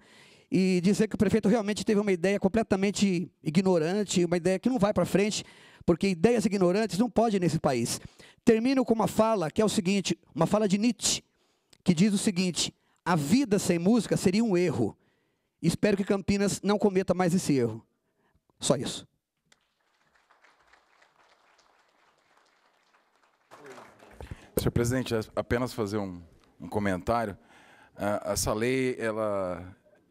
e dizer que o prefeito realmente teve uma ideia completamente ignorante, uma ideia que não vai para frente, porque ideias ignorantes não podem nesse país. Termino com uma fala que é o seguinte, uma fala de Nietzsche, que diz o seguinte: a vida sem música seria um erro. Espero que Campinas não cometa mais esse erro. Só isso. Senhor presidente, é apenas fazer um, um comentário essa lei ela,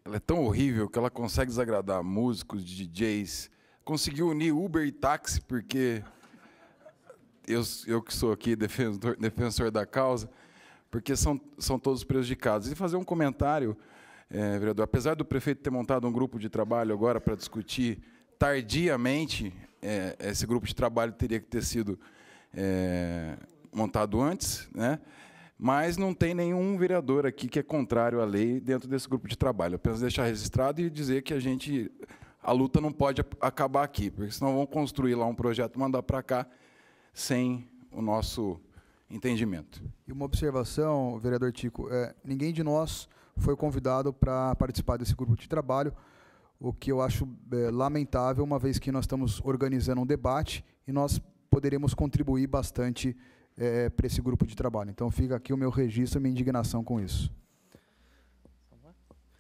ela é tão horrível que ela consegue desagradar músicos, DJs, conseguiu unir Uber e táxi, porque eu, eu que sou aqui defensor, defensor da causa, porque são, são todos prejudicados. E fazer um comentário, é, vereador, apesar do prefeito ter montado um grupo de trabalho agora para discutir tardiamente, é, esse grupo de trabalho teria que ter sido é, montado antes, né? mas não tem nenhum vereador aqui que é contrário à lei dentro desse grupo de trabalho. Apenas deixar registrado e dizer que a gente a luta não pode acabar aqui, porque senão vão construir lá um projeto, e mandar para cá sem o nosso entendimento. E uma observação, vereador Tico, é, ninguém de nós foi convidado para participar desse grupo de trabalho, o que eu acho é, lamentável, uma vez que nós estamos organizando um debate e nós poderemos contribuir bastante é, é para esse grupo de trabalho. Então fica aqui o meu registro, a minha indignação com isso.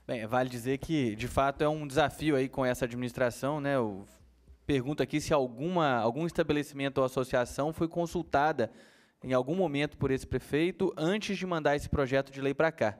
Bem, vale dizer que, de fato, é um desafio aí com essa administração, né? Eu pergunto aqui se alguma, algum estabelecimento ou associação foi consultada em algum momento por esse prefeito antes de mandar esse projeto de lei para cá.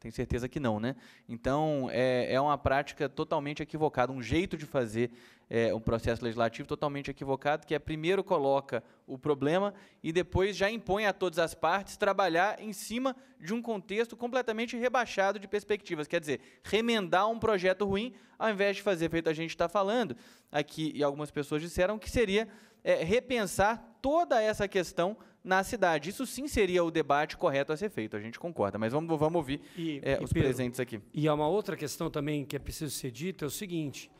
Tenho certeza que não, né? Então, é, é uma prática totalmente equivocada, um jeito de fazer é, um processo legislativo totalmente equivocado, que é primeiro coloca o problema e depois já impõe a todas as partes trabalhar em cima de um contexto completamente rebaixado de perspectivas. Quer dizer, remendar um projeto ruim, ao invés de fazer feito a gente está falando aqui, e algumas pessoas disseram que seria é, repensar toda essa questão na cidade. Isso sim seria o debate correto a ser feito, a gente concorda. Mas vamos, vamos ouvir e, é, e os Pedro, presentes aqui. E há uma outra questão também que é preciso ser dita, é o seguinte,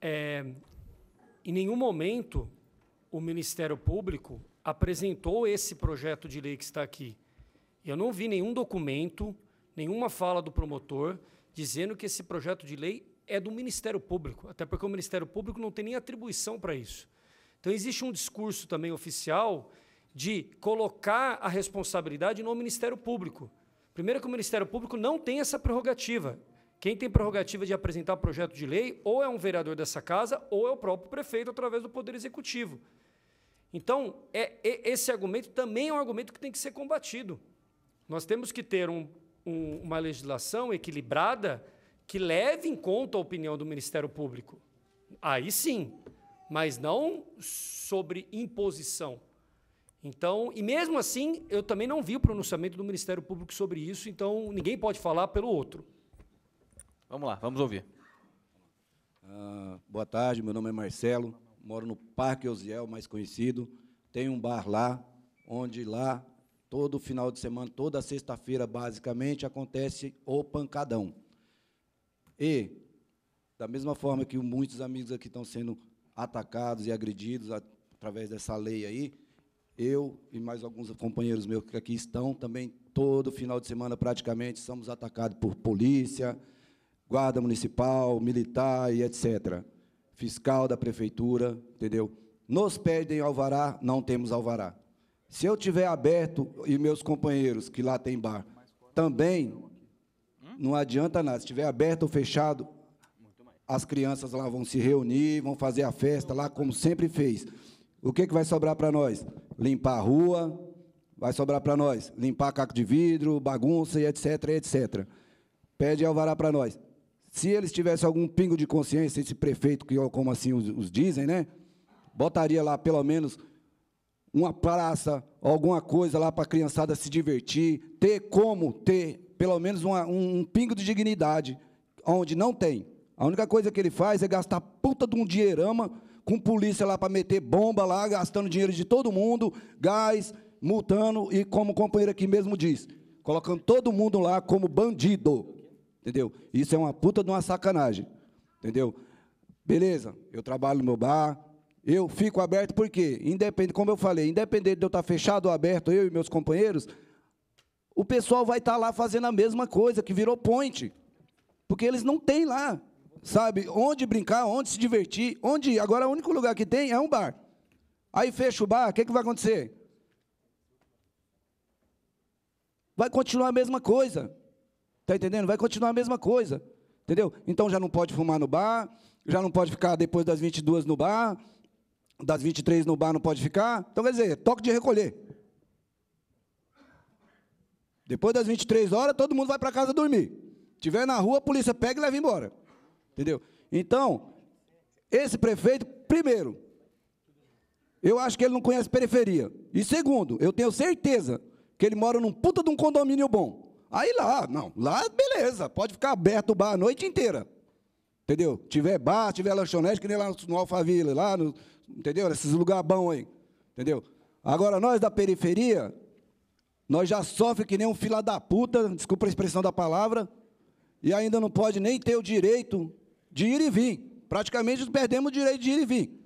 é, em nenhum momento o Ministério Público apresentou esse projeto de lei que está aqui. Eu não vi nenhum documento, nenhuma fala do promotor dizendo que esse projeto de lei é do Ministério Público, até porque o Ministério Público não tem nem atribuição para isso. Então, existe um discurso também oficial de colocar a responsabilidade no Ministério Público. Primeiro, que o Ministério Público não tem essa prerrogativa. Quem tem prerrogativa de apresentar projeto de lei ou é um vereador dessa casa ou é o próprio prefeito através do Poder Executivo. Então, é, esse argumento também é um argumento que tem que ser combatido. Nós temos que ter um, um, uma legislação equilibrada que leve em conta a opinião do Ministério Público. Aí sim, mas não sobre imposição. Então, e mesmo assim, eu também não vi o pronunciamento do Ministério Público sobre isso, então ninguém pode falar pelo outro. Vamos lá, vamos ouvir. Ah, boa tarde, meu nome é Marcelo, moro no Parque Oziel, mais conhecido. Tem um bar lá, onde lá, todo final de semana, toda sexta-feira, basicamente, acontece o pancadão. E, da mesma forma que muitos amigos aqui estão sendo atacados e agredidos através dessa lei aí. Eu e mais alguns companheiros meus que aqui estão, também todo final de semana praticamente somos atacados por polícia, guarda municipal, militar e etc. Fiscal da prefeitura, entendeu? Nos pedem alvará, não temos alvará. Se eu tiver aberto e meus companheiros que lá tem bar também não adianta nada. Se estiver aberto ou fechado, as crianças lá vão se reunir, vão fazer a festa lá, como sempre fez. O que, que vai sobrar para nós? Limpar a rua, vai sobrar para nós limpar caco de vidro, bagunça e etc, etc. Pede alvará para nós. Se eles tivessem algum pingo de consciência, esse prefeito, que como assim os, os dizem, né? Botaria lá pelo menos uma praça, alguma coisa lá para a criançada se divertir, ter como ter pelo menos uma, um, um pingo de dignidade, onde não tem. A única coisa que ele faz é gastar puta de um dinheirama com polícia lá para meter bomba lá, gastando dinheiro de todo mundo, gás, multando e, como o companheiro aqui mesmo diz, colocando todo mundo lá como bandido. Entendeu? Isso é uma puta de uma sacanagem. Entendeu? Beleza, eu trabalho no meu bar, eu fico aberto porque, independente, como eu falei, independente de eu estar tá fechado ou aberto, eu e meus companheiros, o pessoal vai estar tá lá fazendo a mesma coisa que virou ponte. Porque eles não têm lá sabe? Onde brincar, onde se divertir, onde agora o único lugar que tem é um bar. Aí fecha o bar, o que, que vai acontecer? Vai continuar a mesma coisa. Está entendendo? Vai continuar a mesma coisa. Entendeu? Então já não pode fumar no bar, já não pode ficar depois das 22 no bar, das 23 no bar não pode ficar. Então quer dizer, toque de recolher. Depois das 23 horas, todo mundo vai para casa dormir. Tiver na rua, a polícia pega e leva embora. Entendeu? Então, esse prefeito, primeiro, eu acho que ele não conhece periferia. E segundo, eu tenho certeza que ele mora num puta de um condomínio bom. Aí lá, não, lá beleza, pode ficar aberto o bar a noite inteira. Entendeu? Tiver bar, tiver lanchonete, que nem lá no Alphaville, lá no, entendeu? Esses lugar bom aí. Entendeu? Agora nós da periferia, nós já sofre que nem um fila da puta, desculpa a expressão da palavra, e ainda não pode nem ter o direito de ir e vir. Praticamente perdemos o direito de ir e vir.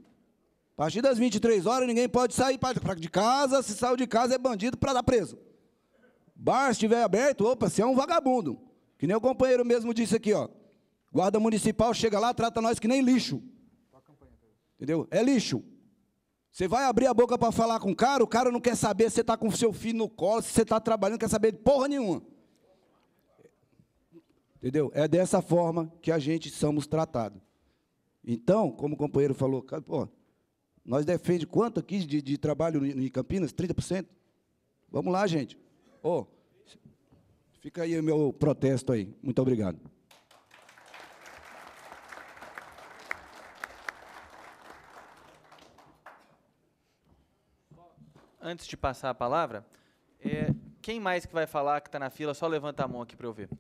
A partir das 23 horas, ninguém pode sair de casa. Se saiu de casa, é bandido para dar preso. Bar estiver aberto, opa, você é um vagabundo. Que nem o companheiro mesmo disse aqui, ó. Guarda municipal chega lá, trata nós que nem lixo. Entendeu? É lixo. Você vai abrir a boca para falar com o cara, o cara não quer saber se você está com o seu filho no colo, se você está trabalhando, não quer saber de porra nenhuma. Entendeu? É dessa forma que a gente somos tratados. Então, como o companheiro falou, pô, nós defende quanto aqui de, de trabalho em Campinas? 30%? Vamos lá, gente. Oh, fica aí o meu protesto aí. Muito obrigado. Antes de passar a palavra, é, quem mais que vai falar que está na fila, só levanta a mão aqui para eu ver.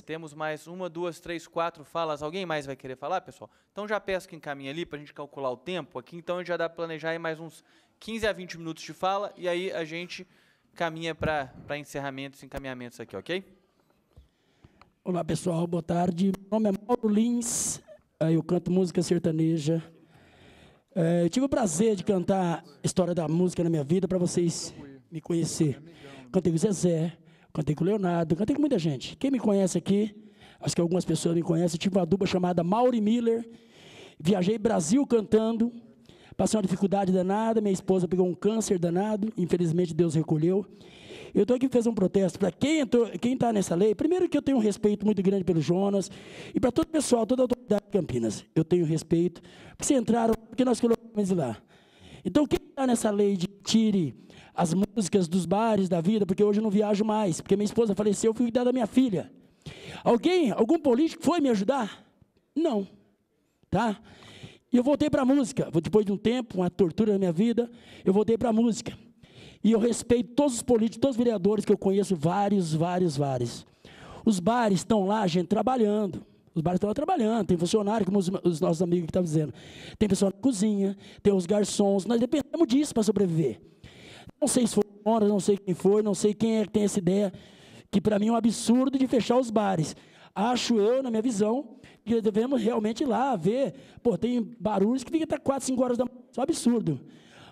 Temos mais uma, duas, três, quatro falas. Alguém mais vai querer falar, pessoal? Então já peço que encaminhe ali para a gente calcular o tempo aqui. Então a gente já dá para planejar aí mais uns 15 a 20 minutos de fala e aí a gente caminha para encerramentos e encaminhamentos aqui, ok? Olá, pessoal. Boa tarde. Meu nome é Mauro Lins. É, eu canto música sertaneja. É, eu tive o prazer de cantar a história da música na minha vida para vocês me conhecer. Cantei o Zezé, cantei com o Leonardo, cantei com muita gente. Quem me conhece aqui, acho que algumas pessoas me conhecem, tive uma dupla chamada Mauri Miller, viajei Brasil cantando, passei uma dificuldade danada, minha esposa pegou um câncer danado, infelizmente Deus recolheu. Eu estou aqui para fazer um protesto para quem está nessa lei. Primeiro que eu tenho um respeito muito grande pelo Jonas e para todo o pessoal, toda a autoridade de Campinas. Eu tenho respeito, porque se entraram, porque nós colocamos lá. Então quem está nessa lei de tire as músicas dos bares da vida, porque hoje eu não viajo mais, porque minha esposa faleceu, eu fui cuidar da minha filha. Alguém, algum político foi me ajudar? Não. Tá? E eu voltei para a música. Depois de um tempo, uma tortura na minha vida, eu voltei para a música. E eu respeito todos os políticos, todos os vereadores que eu conheço, vários, vários, vários. Os bares estão lá, gente, trabalhando. Os bares estão lá trabalhando, tem funcionário, como os, os nossos amigos que estão tá dizendo. Tem pessoal na cozinha, tem os garçons, nós dependemos disso para sobreviver não sei se foi horas, não sei quem foi, não sei quem é que tem essa ideia, que para mim é um absurdo de fechar os bares. Acho eu, na minha visão, que devemos realmente ir lá ver. Pô, tem barulhos que fica até 4, 5 horas da manhã. Isso é um absurdo.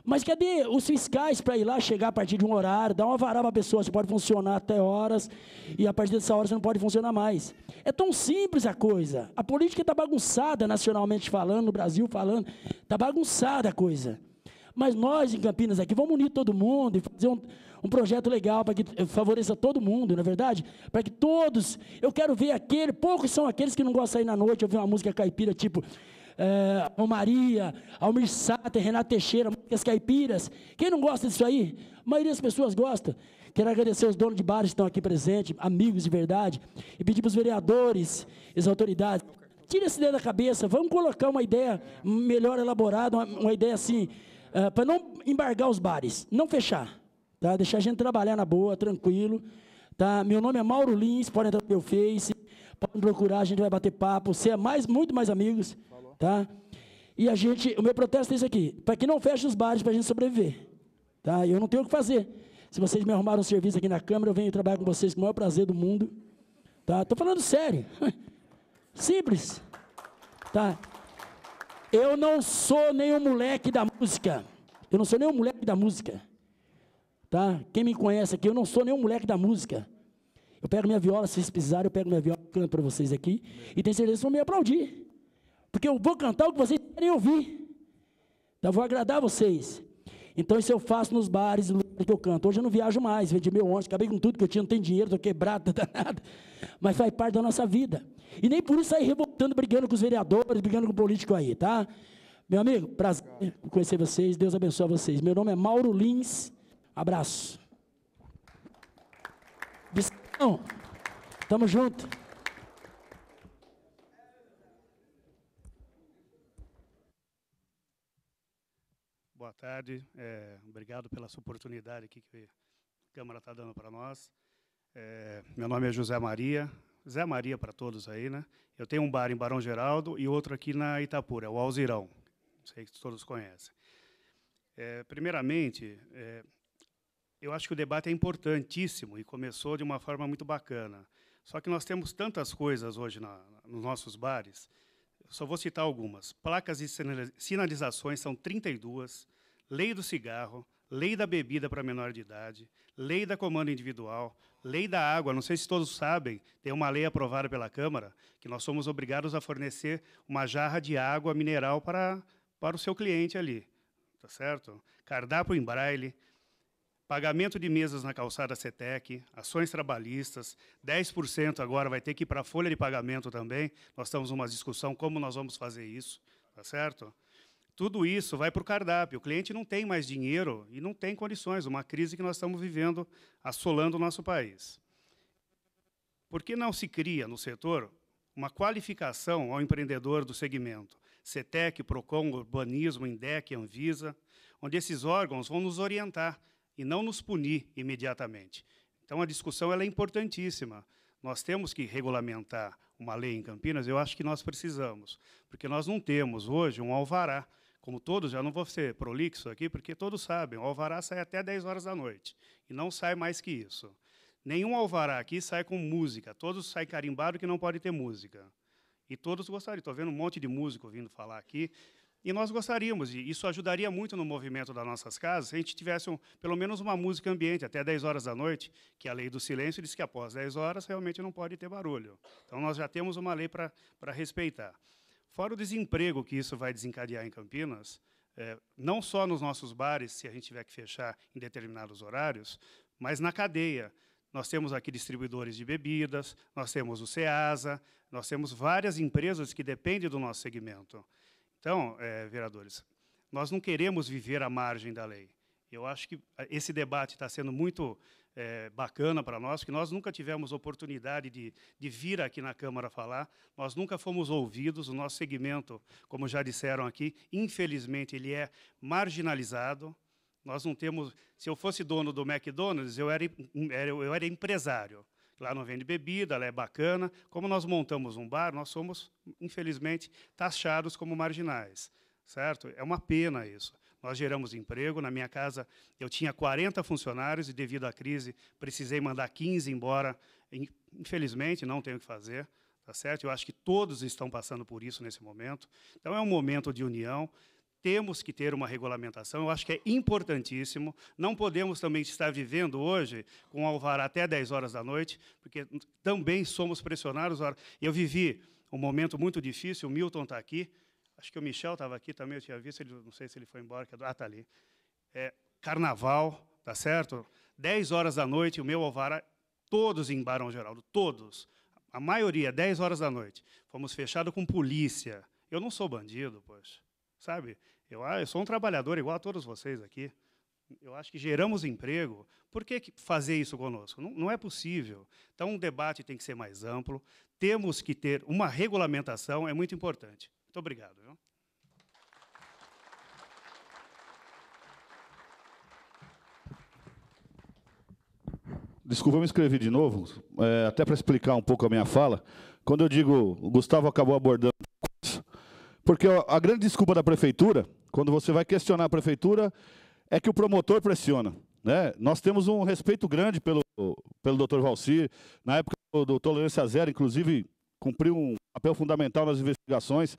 Mas cadê os fiscais para ir lá chegar a partir de um horário, dar uma varada para a pessoa, você pode funcionar até horas, e a partir dessa hora você não pode funcionar mais. É tão simples a coisa. A política está bagunçada nacionalmente falando, no Brasil falando, está bagunçada a coisa. Mas nós, em Campinas, aqui, vamos unir todo mundo e fazer um, um projeto legal para que eh, favoreça todo mundo, na é verdade? Para que todos. Eu quero ver aquele. Poucos são aqueles que não gostam de sair na noite, ouvir uma música caipira, tipo é, Maria Almir Sater, Renato Teixeira, músicas caipiras. Quem não gosta disso aí? A maioria das pessoas gosta. Quero agradecer os donos de bares que estão aqui presentes, amigos de verdade, e pedir para os vereadores e as autoridades. Tira essa ideia da cabeça, vamos colocar uma ideia melhor elaborada, uma, uma ideia assim, uh, ah, para não embargar os bares, não fechar, tá? deixar a gente trabalhar na boa, tranquilo. Tá? Meu nome é Mauro Lins, pode entrar no meu Face, pode me procurar, a gente vai bater papo, ser é mais, muito mais amigos. Tá? E a gente, o meu protesto é isso aqui, para que não feche os bares para a gente sobreviver. Tá? Eu não tenho o que fazer. Se vocês me arrumaram um serviço aqui na Câmara, eu venho trabalhar com vocês com o maior prazer do mundo. Estou tá? falando sério. Simples. Tá? Eu não sou nenhum moleque da música. Eu não sou nenhum moleque da música. Tá? Quem me conhece aqui, eu não sou nenhum moleque da música. Eu pego minha viola, se vocês precisarem, eu pego minha viola, canto para vocês aqui. E tenho certeza que vão me aplaudir. Porque eu vou cantar o que vocês querem ouvir. Então, eu vou agradar vocês. Então, isso eu faço nos bares, que eu canto. Hoje eu não viajo mais, vendi meu ônibus, acabei com tudo que eu tinha, não tenho dinheiro, estou quebrado, nada. Mas faz parte da nossa vida. E nem por isso sair revoltando, brigando com os vereadores, brigando com o político aí, tá? Meu amigo, prazer conhecer vocês, Deus abençoe vocês. Meu nome é Mauro Lins, abraço. Biscão, tamo junto. Boa tarde. É, obrigado pela sua oportunidade aqui que a Câmara está dando para nós. É, meu nome é José Maria. Zé Maria para todos aí, né? Eu tenho um bar em Barão Geraldo e outro aqui na Itapura, é o Alzirão. Não sei se todos conhecem. É, primeiramente, é, eu acho que o debate é importantíssimo e começou de uma forma muito bacana. Só que nós temos tantas coisas hoje na, nos nossos bares só vou citar algumas. Placas e sinalizações são 32, lei do cigarro, lei da bebida para menor de idade, lei da comando individual, lei da água. Não sei se todos sabem, tem uma lei aprovada pela Câmara que nós somos obrigados a fornecer uma jarra de água mineral para, para o seu cliente ali. Tá certo? Cardápio em braille, pagamento de mesas na calçada CETEC, ações trabalhistas, 10% agora vai ter que ir para a folha de pagamento também. Nós estamos numa discussão como nós vamos fazer isso, tá certo? Tudo isso vai para o cardápio. O cliente não tem mais dinheiro e não tem condições. Uma crise que nós estamos vivendo, assolando o nosso país. Por que não se cria no setor uma qualificação ao empreendedor do segmento? CETEC, PROCON, Urbanismo, INDEC, ANVISA, onde esses órgãos vão nos orientar e não nos punir imediatamente. Então a discussão é importantíssima. Nós temos que regulamentar uma lei em Campinas, eu acho que nós precisamos, porque nós não temos hoje um alvará, como todos, já não vou ser prolixo aqui, porque todos sabem, o alvará sai até 10 horas da noite, e não sai mais que isso. Nenhum alvará aqui sai com música, todos saem carimbado que não pode ter música. E todos gostariam, estou vendo um monte de músico vindo falar aqui, e nós gostaríamos, e isso ajudaria muito no movimento das nossas casas, se a gente tivesse um, pelo menos uma música ambiente até 10 horas da noite, que a lei do silêncio diz que após 10 horas realmente não pode ter barulho. Então nós já temos uma lei para respeitar. Fora o desemprego que isso vai desencadear em Campinas, é, não só nos nossos bares, se a gente tiver que fechar em determinados horários, mas na cadeia. Nós temos aqui distribuidores de bebidas, nós temos o SEASA, nós temos várias empresas que dependem do nosso segmento. Então, é, vereadores, nós não queremos viver à margem da lei. Eu acho que eh, esse debate está sendo muito é, bacana para nós, que nós nunca tivemos oportunidade de, de vir aqui na Câmara falar, nós nunca fomos ouvidos, o nosso segmento, como já disseram aqui, infelizmente ele é marginalizado, nós não temos... Se eu fosse dono do McDonald's, eu era, eu era empresário. Lá não vende bebida, lá é bacana. Como nós montamos um bar, nós somos, infelizmente, taxados como marginais. Certo? É uma pena isso. Nós geramos emprego. Na minha casa, eu tinha 40 funcionários e, devido à crise, precisei mandar 15 embora. Infelizmente, não tenho o que fazer. Tá certo? Eu acho que todos estão passando por isso nesse momento. Então, é um momento de união temos que ter uma regulamentação, eu acho que é importantíssimo. Não podemos também estar vivendo hoje com alvará até 10 horas da noite, porque também somos pressionados. Eu vivi um momento muito difícil, o Milton está aqui, acho que o Michel estava aqui também, eu tinha visto, ele, não sei se ele foi embora, que, é ah, está ali. É, carnaval, tá certo? 10 horas da noite, o meu alvará, todos em Barão Geraldo, todos. A maioria, 10 horas da noite. Fomos fechados com polícia. Eu não sou bandido, poxa sabe? Eu, ah, eu sou um trabalhador igual a todos vocês aqui. Eu acho que geramos emprego. Por que fazer isso conosco? Não, não é possível. Então, um debate tem que ser mais amplo. Temos que ter uma regulamentação, é muito importante. Muito obrigado. Viu? Desculpa, eu me inscrevi de novo, é, até para explicar um pouco a minha fala. Quando eu digo, o Gustavo acabou abordando porque a grande desculpa da prefeitura, quando você vai questionar a prefeitura, é que o promotor pressiona. Né? Nós temos um respeito grande pelo, pelo doutor Valcir. Na época do, Tolerância Zero, inclusive, cumpriu um papel fundamental nas investigações.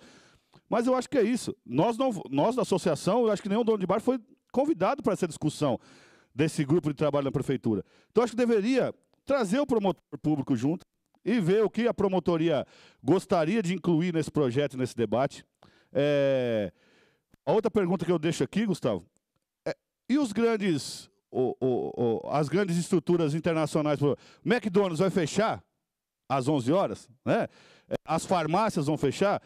Mas eu acho que é isso. Nós, não, nós da associação, eu acho que nenhum dono de bar foi convidado para essa discussão desse grupo de trabalho na prefeitura. Então, acho que deveria trazer o promotor público junto, e ver o que a promotoria gostaria de incluir nesse projeto, nesse debate. É... A outra pergunta que eu deixo aqui, Gustavo, é... e os grandes, o, o, o, as grandes estruturas internacionais? McDonald's vai fechar às 11 horas? Né? É, as farmácias vão fechar?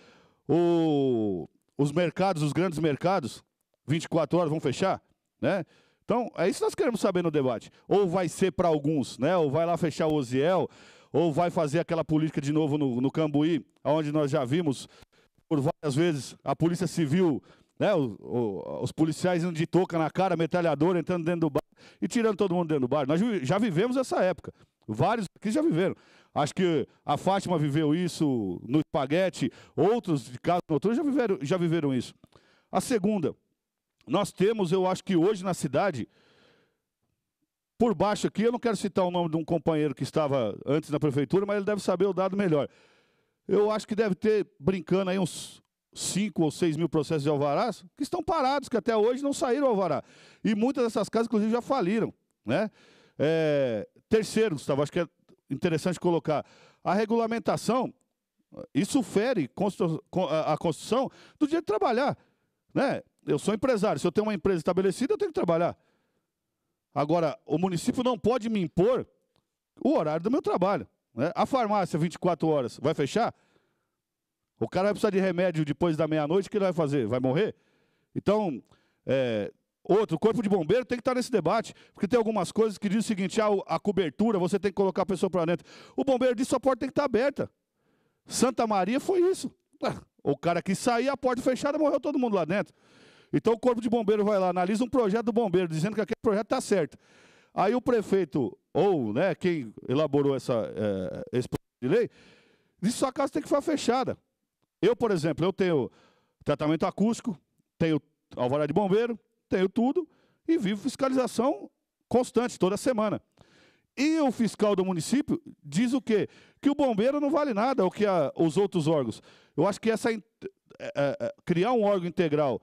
os mercados, os grandes mercados, 24 horas vão fechar? Né? Então, é isso que nós queremos saber no debate. Ou vai ser para alguns, né? Ou vai lá fechar o Osiel, ou vai fazer aquela política de novo no, no Cambuí, onde nós já vimos por várias vezes a Polícia Civil, né, o, o, os policiais indo de touca na cara, metralhadora, entrando dentro do bar e tirando todo mundo dentro do bar. Nós já vivemos essa época. Vários aqui já viveram. Acho que a Fátima viveu isso no espaguete, outros de casa noturna já viveram, já viveram isso. A segunda, nós temos, eu acho que hoje na cidade, por baixo aqui, eu não quero citar o nome de um companheiro que estava antes na prefeitura, mas ele deve saber o dado melhor. Eu acho que deve ter, brincando aí, uns 5 ou 6 mil processos de alvarás que estão parados, que até hoje não saíram alvará. E muitas dessas casas, inclusive, já faliram. Né? É, terceiro, Gustavo, acho que é interessante colocar. A regulamentação, isso fere a construção do dia de trabalhar. Né? Eu sou empresário, se eu tenho uma empresa estabelecida, eu tenho que trabalhar. Agora, o município não pode me impor o horário do meu trabalho. Né? A farmácia, 24 horas, vai fechar? O cara vai precisar de remédio depois da meia-noite, o que ele vai fazer? Vai morrer? Então, é, outro, o corpo de bombeiro tem que estar nesse debate, porque tem algumas coisas que diz o seguinte, ah, a cobertura, você tem que colocar a pessoa para dentro. O bombeiro disse, a porta tem que estar aberta. Santa Maria foi isso. O cara que saiu a porta fechada, morreu todo mundo lá dentro. Então o corpo de bombeiro vai lá, analisa um projeto do bombeiro, dizendo que aquele projeto está certo. Aí o prefeito, ou né, quem elaborou essa, é, esse projeto de lei, diz que sua casa tem que ficar fechada. Eu, por exemplo, eu tenho tratamento acústico, tenho alvará de bombeiro, tenho tudo, e vivo fiscalização constante, toda semana. E o fiscal do município diz o quê? Que o bombeiro não vale nada, ou que a, os outros órgãos. Eu acho que essa é, é, criar um órgão integral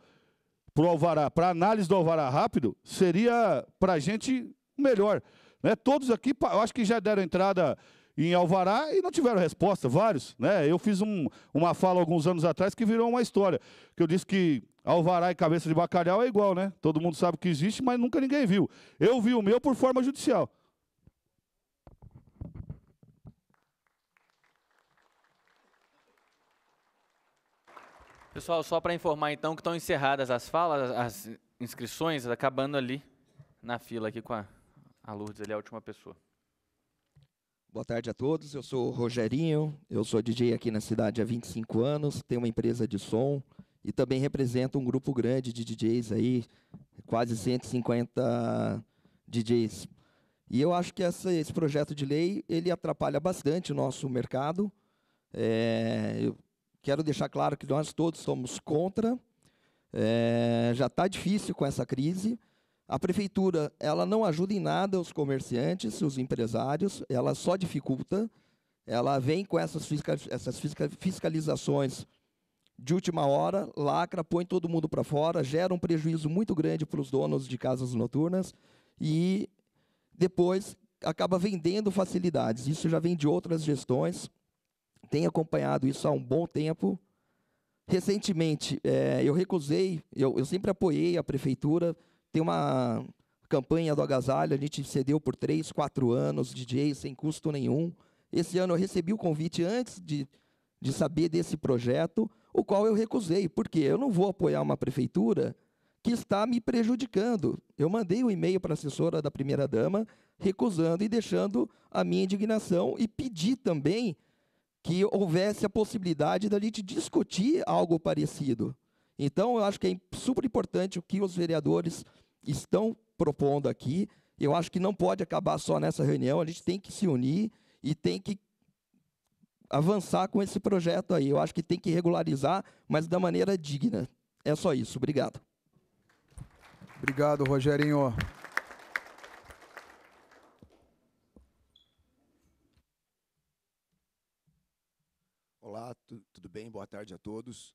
para alvará, para análise do alvará rápido, seria para a gente melhor. Né? Todos aqui, eu acho que já deram entrada em alvará e não tiveram resposta, vários. Né? Eu fiz um, uma fala alguns anos atrás que virou uma história, que eu disse que alvará e cabeça de bacalhau é igual, né? Todo mundo sabe que existe, mas nunca ninguém viu. Eu vi o meu por forma judicial. Pessoal, só para informar então que estão encerradas as falas, as inscrições, acabando ali na fila aqui com a, a Lourdes, ele é a última pessoa. Boa tarde a todos, eu sou o Rogerinho, eu sou DJ aqui na cidade há 25 anos, tenho uma empresa de som e também represento um grupo grande de DJs aí, quase 150 DJs. E eu acho que essa, esse projeto de lei, ele atrapalha bastante o nosso mercado, é, eu Quero deixar claro que nós todos somos contra. É, já está difícil com essa crise. A prefeitura ela não ajuda em nada os comerciantes, os empresários. Ela só dificulta. Ela vem com essas, fisca essas fisca fiscalizações de última hora, lacra, põe todo mundo para fora, gera um prejuízo muito grande para os donos de casas noturnas e depois acaba vendendo facilidades. Isso já vem de outras gestões tenho acompanhado isso há um bom tempo. Recentemente, é, eu recusei, eu, eu sempre apoiei a prefeitura. Tem uma campanha do Agasalho, a gente cedeu por três, quatro anos, DJ sem custo nenhum. Esse ano eu recebi o convite antes de, de saber desse projeto, o qual eu recusei, porque eu não vou apoiar uma prefeitura que está me prejudicando. Eu mandei o um e-mail para a assessora da primeira-dama, recusando e deixando a minha indignação e pedi também que houvesse a possibilidade da gente discutir algo parecido. Então, eu acho que é super importante o que os vereadores estão propondo aqui. Eu acho que não pode acabar só nessa reunião, a gente tem que se unir e tem que avançar com esse projeto aí. Eu acho que tem que regularizar, mas da maneira digna. É só isso. Obrigado. Obrigado, Rogerinho. Olá, tu, tudo bem? Boa tarde a todos.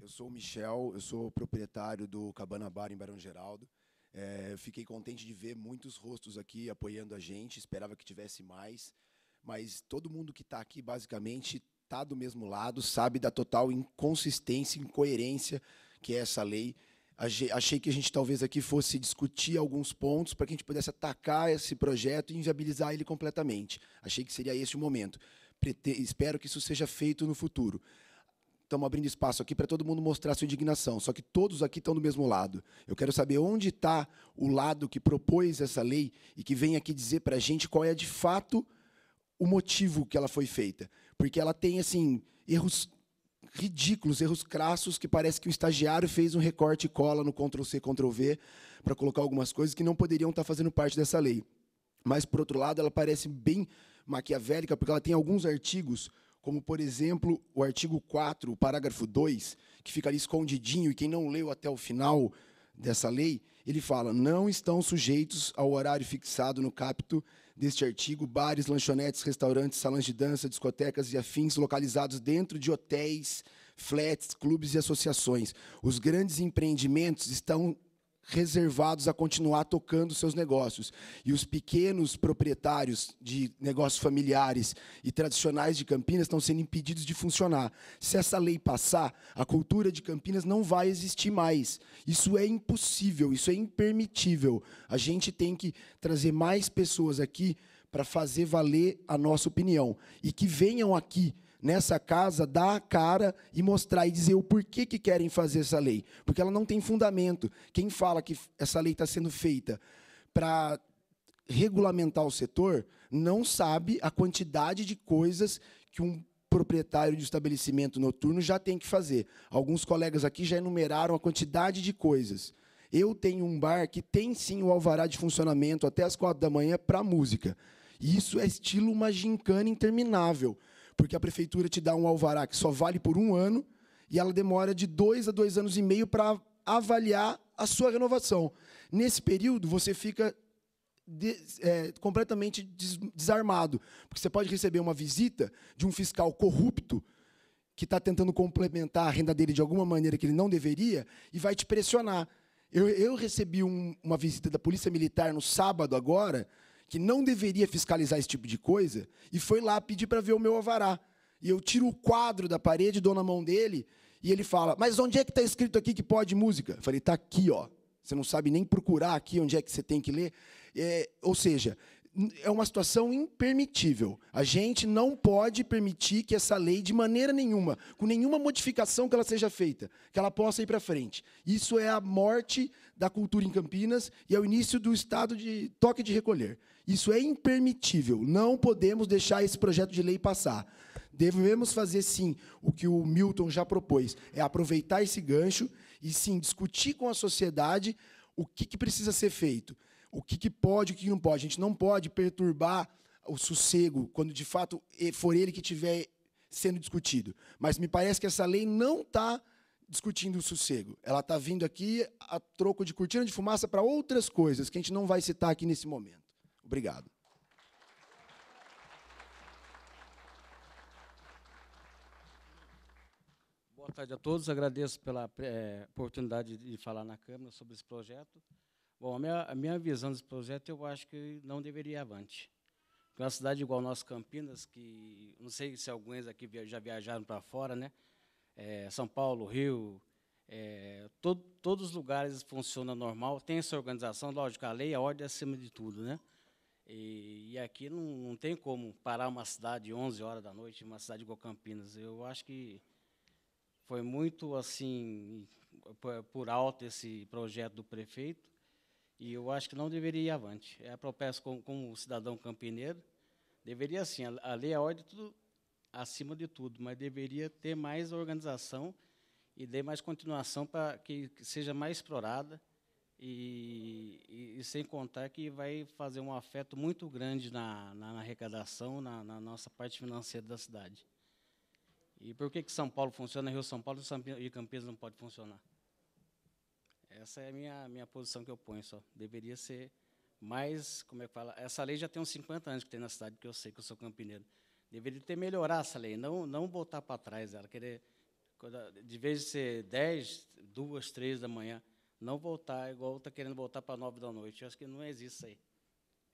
Eu sou o Michel, eu sou proprietário do Cabana Bar em Barão Geraldo. É, fiquei contente de ver muitos rostos aqui apoiando a gente, esperava que tivesse mais, mas todo mundo que está aqui, basicamente, está do mesmo lado, sabe da total inconsistência, incoerência que é essa lei. Achei que a gente talvez aqui fosse discutir alguns pontos para que a gente pudesse atacar esse projeto e inviabilizar ele completamente. Achei que seria esse o momento espero que isso seja feito no futuro. Estamos abrindo espaço aqui para todo mundo mostrar sua indignação, só que todos aqui estão do mesmo lado. Eu quero saber onde está o lado que propôs essa lei e que vem aqui dizer para a gente qual é de fato o motivo que ela foi feita. Porque ela tem, assim, erros ridículos, erros crassos, que parece que o estagiário fez um recorte e cola no Ctrl-C, Ctrl-V para colocar algumas coisas que não poderiam estar tá fazendo parte dessa lei. Mas, por outro lado, ela parece bem maquiavélica, porque ela tem alguns artigos, como, por exemplo, o artigo 4, o parágrafo 2, que fica ali escondidinho, e quem não leu até o final dessa lei, ele fala: não estão sujeitos ao horário fixado no capto deste artigo bares, lanchonetes, restaurantes, salões de dança, discotecas e afins localizados dentro de hotéis, flats, clubes e associações. Os grandes empreendimentos estão reservados a continuar tocando seus negócios. E os pequenos proprietários de negócios familiares e tradicionais de Campinas estão sendo impedidos de funcionar. Se essa lei passar, a cultura de Campinas não vai existir mais. Isso é impossível, isso é impermitível. A gente tem que trazer mais pessoas aqui para fazer valer a nossa opinião e que venham aqui nessa casa dar a cara e mostrar e dizer o porquê que querem fazer essa lei. Porque ela não tem fundamento. Quem fala que essa lei está sendo feita para regulamentar o setor não sabe a quantidade de coisas que um proprietário de estabelecimento noturno já tem que fazer. Alguns colegas aqui já enumeraram a quantidade de coisas. Eu tenho um bar que tem sim o alvará de funcionamento até as quatro da manhã para música. isso é estilo uma gincana interminável porque a prefeitura te dá um alvará que só vale por um ano e ela demora de dois a dois anos e meio para avaliar a sua renovação. Nesse período, você fica de, é, completamente des, desarmado, porque você pode receber uma visita de um fiscal corrupto que está tentando complementar a renda dele de alguma maneira que ele não deveria e vai te pressionar. Eu, eu recebi um, uma visita da Polícia Militar no sábado agora, que não deveria fiscalizar esse tipo de coisa e foi lá pedir para ver o meu avará E eu tiro o quadro da parede, dou na mão dele e ele fala: Mas onde é que está escrito aqui que pode música? Eu falei: Está aqui, ó. Você não sabe nem procurar aqui onde é que você tem que ler. É, ou seja, é uma situação impermitível. A gente não pode permitir que essa lei, de maneira nenhuma, com nenhuma modificação que ela seja feita, que ela possa ir para frente. Isso é a morte da cultura em Campinas e é o início do estado de toque de recolher. Isso é impermitível. Não podemos deixar esse projeto de lei passar. Devemos fazer sim o que o Milton já propôs, é aproveitar esse gancho e sim discutir com a sociedade o que, que precisa ser feito, o que, que pode, o que não pode. A gente não pode perturbar o sossego quando de fato for ele que estiver sendo discutido. Mas me parece que essa lei não está discutindo o sossego. Ela está vindo aqui a troco de cortina de fumaça para outras coisas que a gente não vai citar aqui nesse momento. Obrigado. Boa tarde a todos. Agradeço pela é, oportunidade de falar na Câmara sobre esse projeto. Bom, a minha, a minha visão desse projeto, eu acho que não deveria ir avante. É uma cidade igual nossa, Campinas, que não sei se alguns aqui já viajaram para fora, né? É, São Paulo, Rio, é, todos os lugares funciona normal, tem essa organização, lógico, a lei, a ordem é acima de tudo, né? E, e aqui não, não, tem como parar uma cidade 11 horas da noite, uma cidade igual Campinas. Eu acho que foi muito assim por alto esse projeto do prefeito e eu acho que não deveria ir avante. É a proposta como, como cidadão campineiro deveria sim, a, é a lei é ordem tudo acima de tudo, mas deveria ter mais organização e dê mais continuação para que seja mais explorada e, e, e, sem contar que vai fazer um afeto muito grande na, na, na arrecadação, na, na, nossa parte financeira da cidade. E por que, que São Paulo funciona, Rio São Paulo e Campinas não pode funcionar? Essa é a minha, minha posição que eu ponho só. Deveria ser mais, como é que fala? Essa lei já tem uns 50 anos que tem na cidade, que eu sei que eu sou campineiro. Deveria ter melhorar essa lei, não, não botar para trás ela, querer, de vez de ser 10, 2, 3 da manhã, não voltar igual está querendo voltar para nove da noite. Eu acho que não existe isso aí.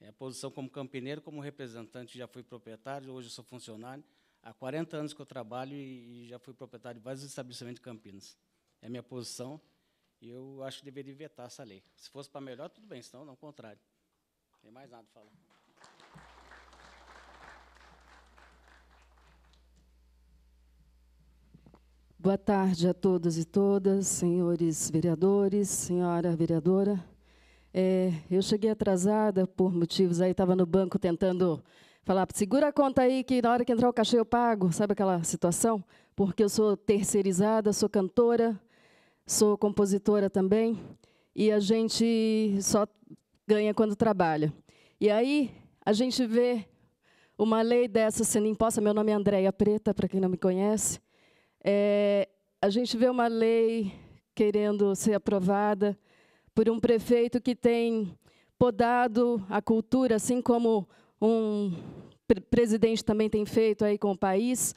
É a posição como campineiro, como representante, já fui proprietário, hoje sou funcionário. Há 40 anos que eu trabalho e, e já fui proprietário de vários estabelecimentos de Campinas. É a minha posição e eu acho que deveria vetar essa lei. Se fosse para melhor, tudo bem, senão não, contrário. Não tem mais nada para falar. Boa tarde a todos e todas, senhores vereadores, senhora vereadora. É, eu cheguei atrasada por motivos aí, estava no banco tentando falar, segura a conta aí que na hora que entrar o cachê eu pago, sabe aquela situação? Porque eu sou terceirizada, sou cantora, sou compositora também, e a gente só ganha quando trabalha. E aí a gente vê uma lei dessa sendo imposta, meu nome é Andréia Preta, para quem não me conhece, é, a gente vê uma lei querendo ser aprovada por um prefeito que tem podado a cultura, assim como um pre presidente também tem feito aí com o país.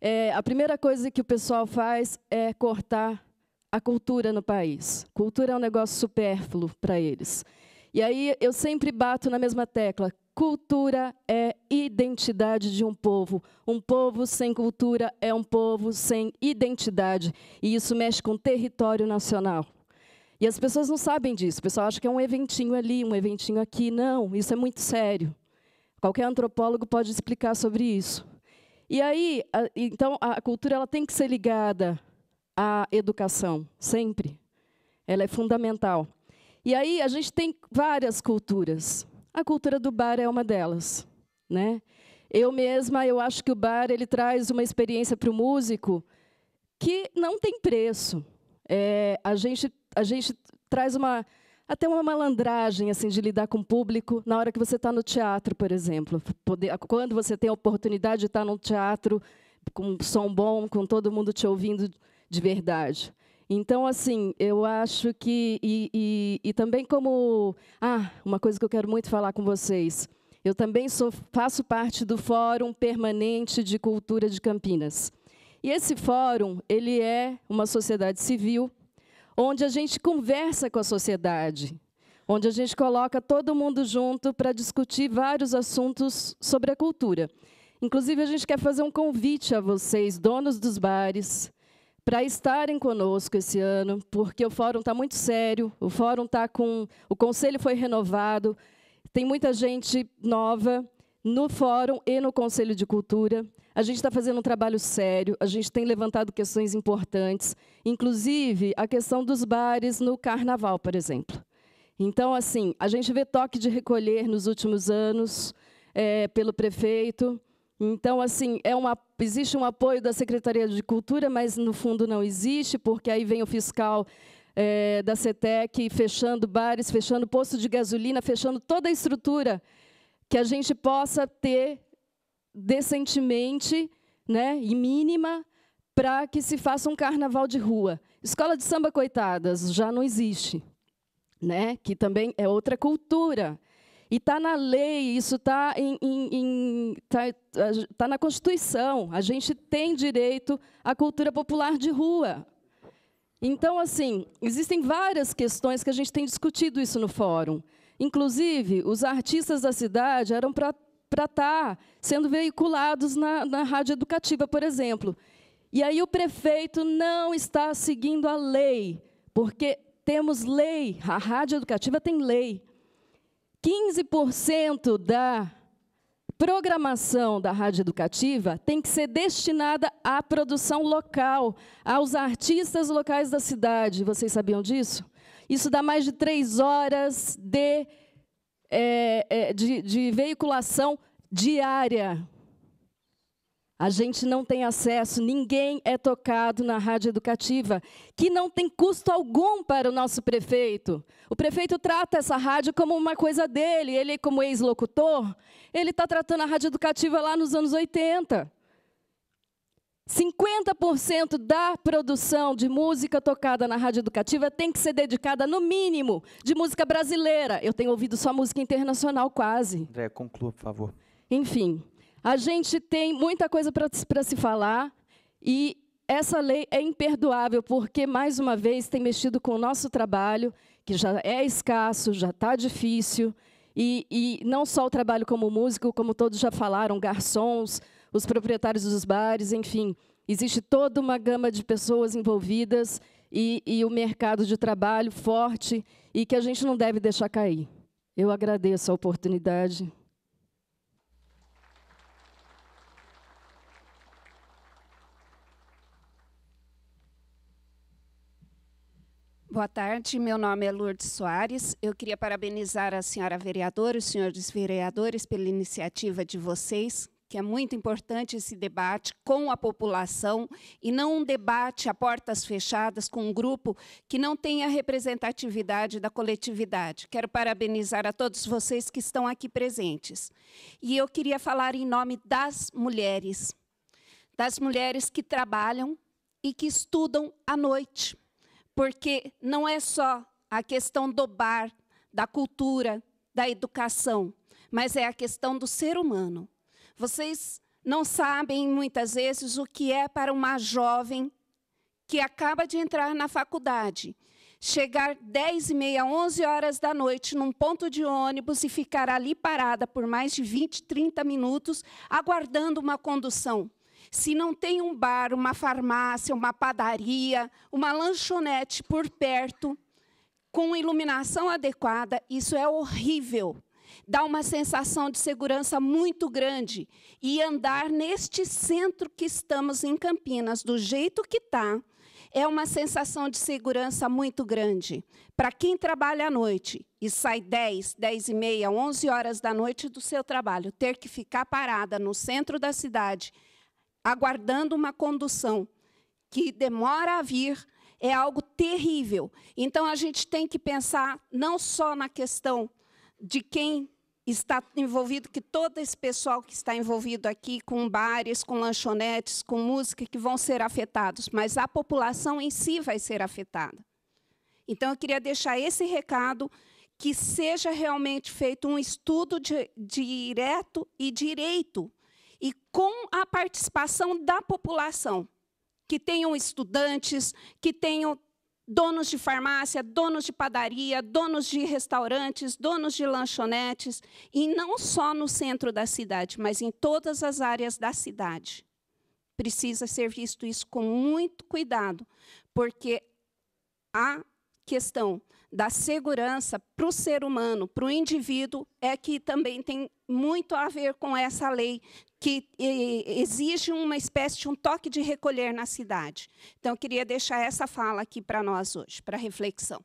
É, a primeira coisa que o pessoal faz é cortar a cultura no país. Cultura é um negócio supérfluo para eles. E aí eu sempre bato na mesma tecla. Cultura é identidade de um povo. Um povo sem cultura é um povo sem identidade. E isso mexe com o território nacional. E as pessoas não sabem disso. O pessoal acha que é um eventinho ali, um eventinho aqui. Não, isso é muito sério. Qualquer antropólogo pode explicar sobre isso. E aí, a, então, a cultura ela tem que ser ligada à educação, sempre. Ela é fundamental. E aí a gente tem várias culturas. A cultura do bar é uma delas, né? Eu mesma, eu acho que o bar ele traz uma experiência para o músico que não tem preço. É, a gente a gente traz uma até uma malandragem assim de lidar com o público na hora que você está no teatro, por exemplo. Poder, quando você tem a oportunidade de estar tá num teatro com som bom, com todo mundo te ouvindo de verdade. Então, assim, eu acho que. E, e, e, também, como. Ah, uma coisa que eu quero muito falar com vocês. Eu também sou, faço parte do Fórum Permanente de Cultura de Campinas. E esse fórum, ele é uma sociedade civil, onde a gente conversa com a sociedade, onde a gente coloca todo mundo junto para discutir vários assuntos sobre a cultura. Inclusive, a gente quer fazer um convite a vocês, donos dos bares, para estarem conosco esse ano, porque o fórum está muito sério, o fórum está com. O conselho foi renovado, tem muita gente nova no fórum e no Conselho de Cultura. A gente está fazendo um trabalho sério, a gente tem levantado questões importantes, inclusive a questão dos bares no carnaval, por exemplo. Então, assim, a gente vê toque de recolher nos últimos anos é, pelo prefeito, então, assim, é uma, existe um apoio da Secretaria de Cultura, mas no fundo não existe, porque aí vem o fiscal é, da CETEC fechando bares, fechando posto de gasolina, fechando toda a estrutura que a gente possa ter decentemente né, e mínima para que se faça um carnaval de rua. Escola de samba, coitadas, já não existe, né? que também é outra cultura. E está na lei, isso está tá, tá, tá na Constituição. A gente tem direito à cultura popular de rua. Então, assim, existem várias questões que a gente tem discutido isso no fórum. Inclusive, os artistas da cidade eram para estar tá sendo veiculados na, na rádio educativa, por exemplo. E aí o prefeito não está seguindo a lei, porque temos lei, a rádio educativa tem lei. 15% da programação da rádio educativa tem que ser destinada à produção local, aos artistas locais da cidade. Vocês sabiam disso? Isso dá mais de três horas de, é, é de, de veiculação diária a gente não tem acesso, ninguém é tocado na rádio educativa, que não tem custo algum para o nosso prefeito. O prefeito trata essa rádio como uma coisa dele, ele, como ex-locutor, ele está tratando a rádio educativa lá nos anos 80. 50% da produção de música tocada na rádio educativa tem que ser dedicada, no mínimo, de música brasileira. Eu tenho ouvido só música internacional, quase. André, conclua, por favor. Enfim, a gente tem muita coisa para se falar e essa lei é imperdoável, porque, mais uma vez, tem mexido com o nosso trabalho, que já é escasso, já está difícil. E, e, não só o trabalho como músico, como todos já falaram, garçons, os proprietários dos bares, enfim. Existe toda uma gama de pessoas envolvidas e, e o mercado de trabalho forte e que a gente não deve deixar cair. Eu agradeço a oportunidade. Boa tarde, meu nome é Lourdes Soares. Eu queria parabenizar a senhora vereadora, os senhores vereadores, pela iniciativa de vocês, que é muito importante esse debate com a população e não um debate a portas fechadas com um grupo que não tem a representatividade da coletividade. Quero parabenizar a todos vocês que estão aqui presentes. E eu queria falar em nome das mulheres, das mulheres que trabalham e que estudam à noite porque não é só a questão do bar, da cultura, da educação, mas é a questão do ser humano. Vocês não sabem muitas vezes o que é para uma jovem que acaba de entrar na faculdade chegar 10 e meia, 11 horas da noite num ponto de ônibus e ficar ali parada por mais de 20, 30 minutos aguardando uma condução. Se não tem um bar, uma farmácia, uma padaria, uma lanchonete por perto, com iluminação adequada, isso é horrível. Dá uma sensação de segurança muito grande. E andar neste centro que estamos em Campinas, do jeito que está, é uma sensação de segurança muito grande. Para quem trabalha à noite e sai 10, 10 e meia, 11 horas da noite do seu trabalho, ter que ficar parada no centro da cidade aguardando uma condução que demora a vir, é algo terrível. Então a gente tem que pensar não só na questão de quem está envolvido, que todo esse pessoal que está envolvido aqui com bares, com lanchonetes, com música, que vão ser afetados, mas a população em si vai ser afetada. Então eu queria deixar esse recado que seja realmente feito um estudo de, direto e direito e com a participação da população, que tenham estudantes, que tenham donos de farmácia, donos de padaria, donos de restaurantes, donos de lanchonetes, e não só no centro da cidade, mas em todas as áreas da cidade. Precisa ser visto isso com muito cuidado, porque a questão da segurança para o ser humano, para o indivíduo, é que também tem muito a ver com essa lei que exige uma espécie de um toque de recolher na cidade. Então, eu queria deixar essa fala aqui para nós hoje, para reflexão.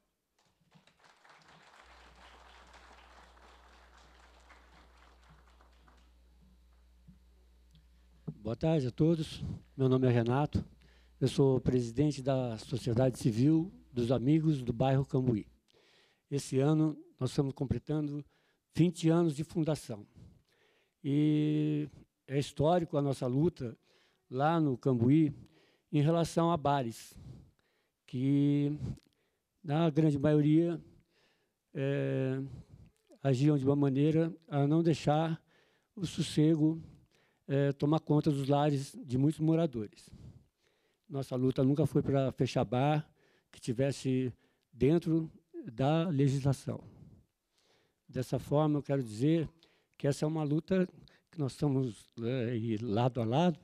Boa tarde a todos. Meu nome é Renato. Eu sou presidente da Sociedade Civil dos Amigos do Bairro Cambuí. Esse ano nós estamos completando 20 anos de fundação. E é histórico a nossa luta lá no Cambuí em relação a bares, que, na grande maioria, é, agiam de uma maneira a não deixar o sossego é, tomar conta dos lares de muitos moradores. Nossa luta nunca foi para fechar bar que tivesse dentro da legislação. Dessa forma, eu quero dizer que essa é uma luta que nós estamos é, lado a lado,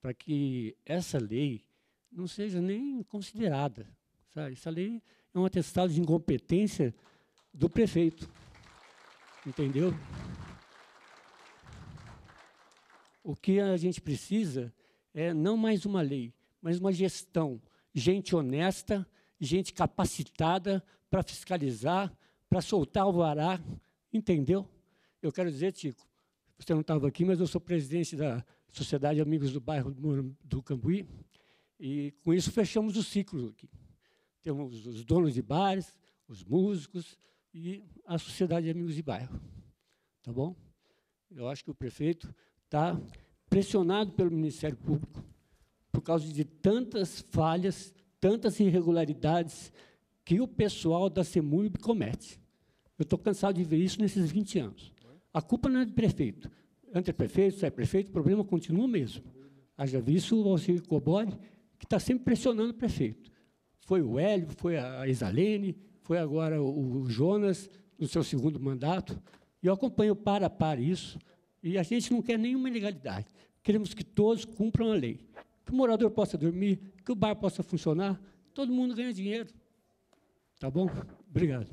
para que essa lei não seja nem considerada. Sabe? Essa lei é um atestado de incompetência do prefeito. Entendeu? O que a gente precisa é não mais uma lei, mas uma gestão. Gente honesta, gente capacitada para fiscalizar, para soltar o vará, entendeu? Eu quero dizer, Tico, você não estava aqui, mas eu sou presidente da Sociedade Amigos do Bairro do Cambuí. E com isso fechamos o ciclo aqui. Temos os donos de bares, os músicos e a Sociedade Amigos de Bairro. Tá bom? Eu acho que o prefeito está pressionado pelo Ministério Público por causa de tantas falhas, tantas irregularidades que o pessoal da CEMURB comete. Eu estou cansado de ver isso nesses 20 anos. A culpa não é do prefeito. Entra prefeito, sai é prefeito, o problema continua o mesmo. Haja visto o Alcir Cobori, que está sempre pressionando o prefeito. Foi o Hélio, foi a Isalene, foi agora o Jonas, no seu segundo mandato. E eu acompanho para a para isso. E a gente não quer nenhuma ilegalidade. Queremos que todos cumpram a lei. Que o morador possa dormir, que o bar possa funcionar. Todo mundo ganha dinheiro. Tá bom? Obrigado.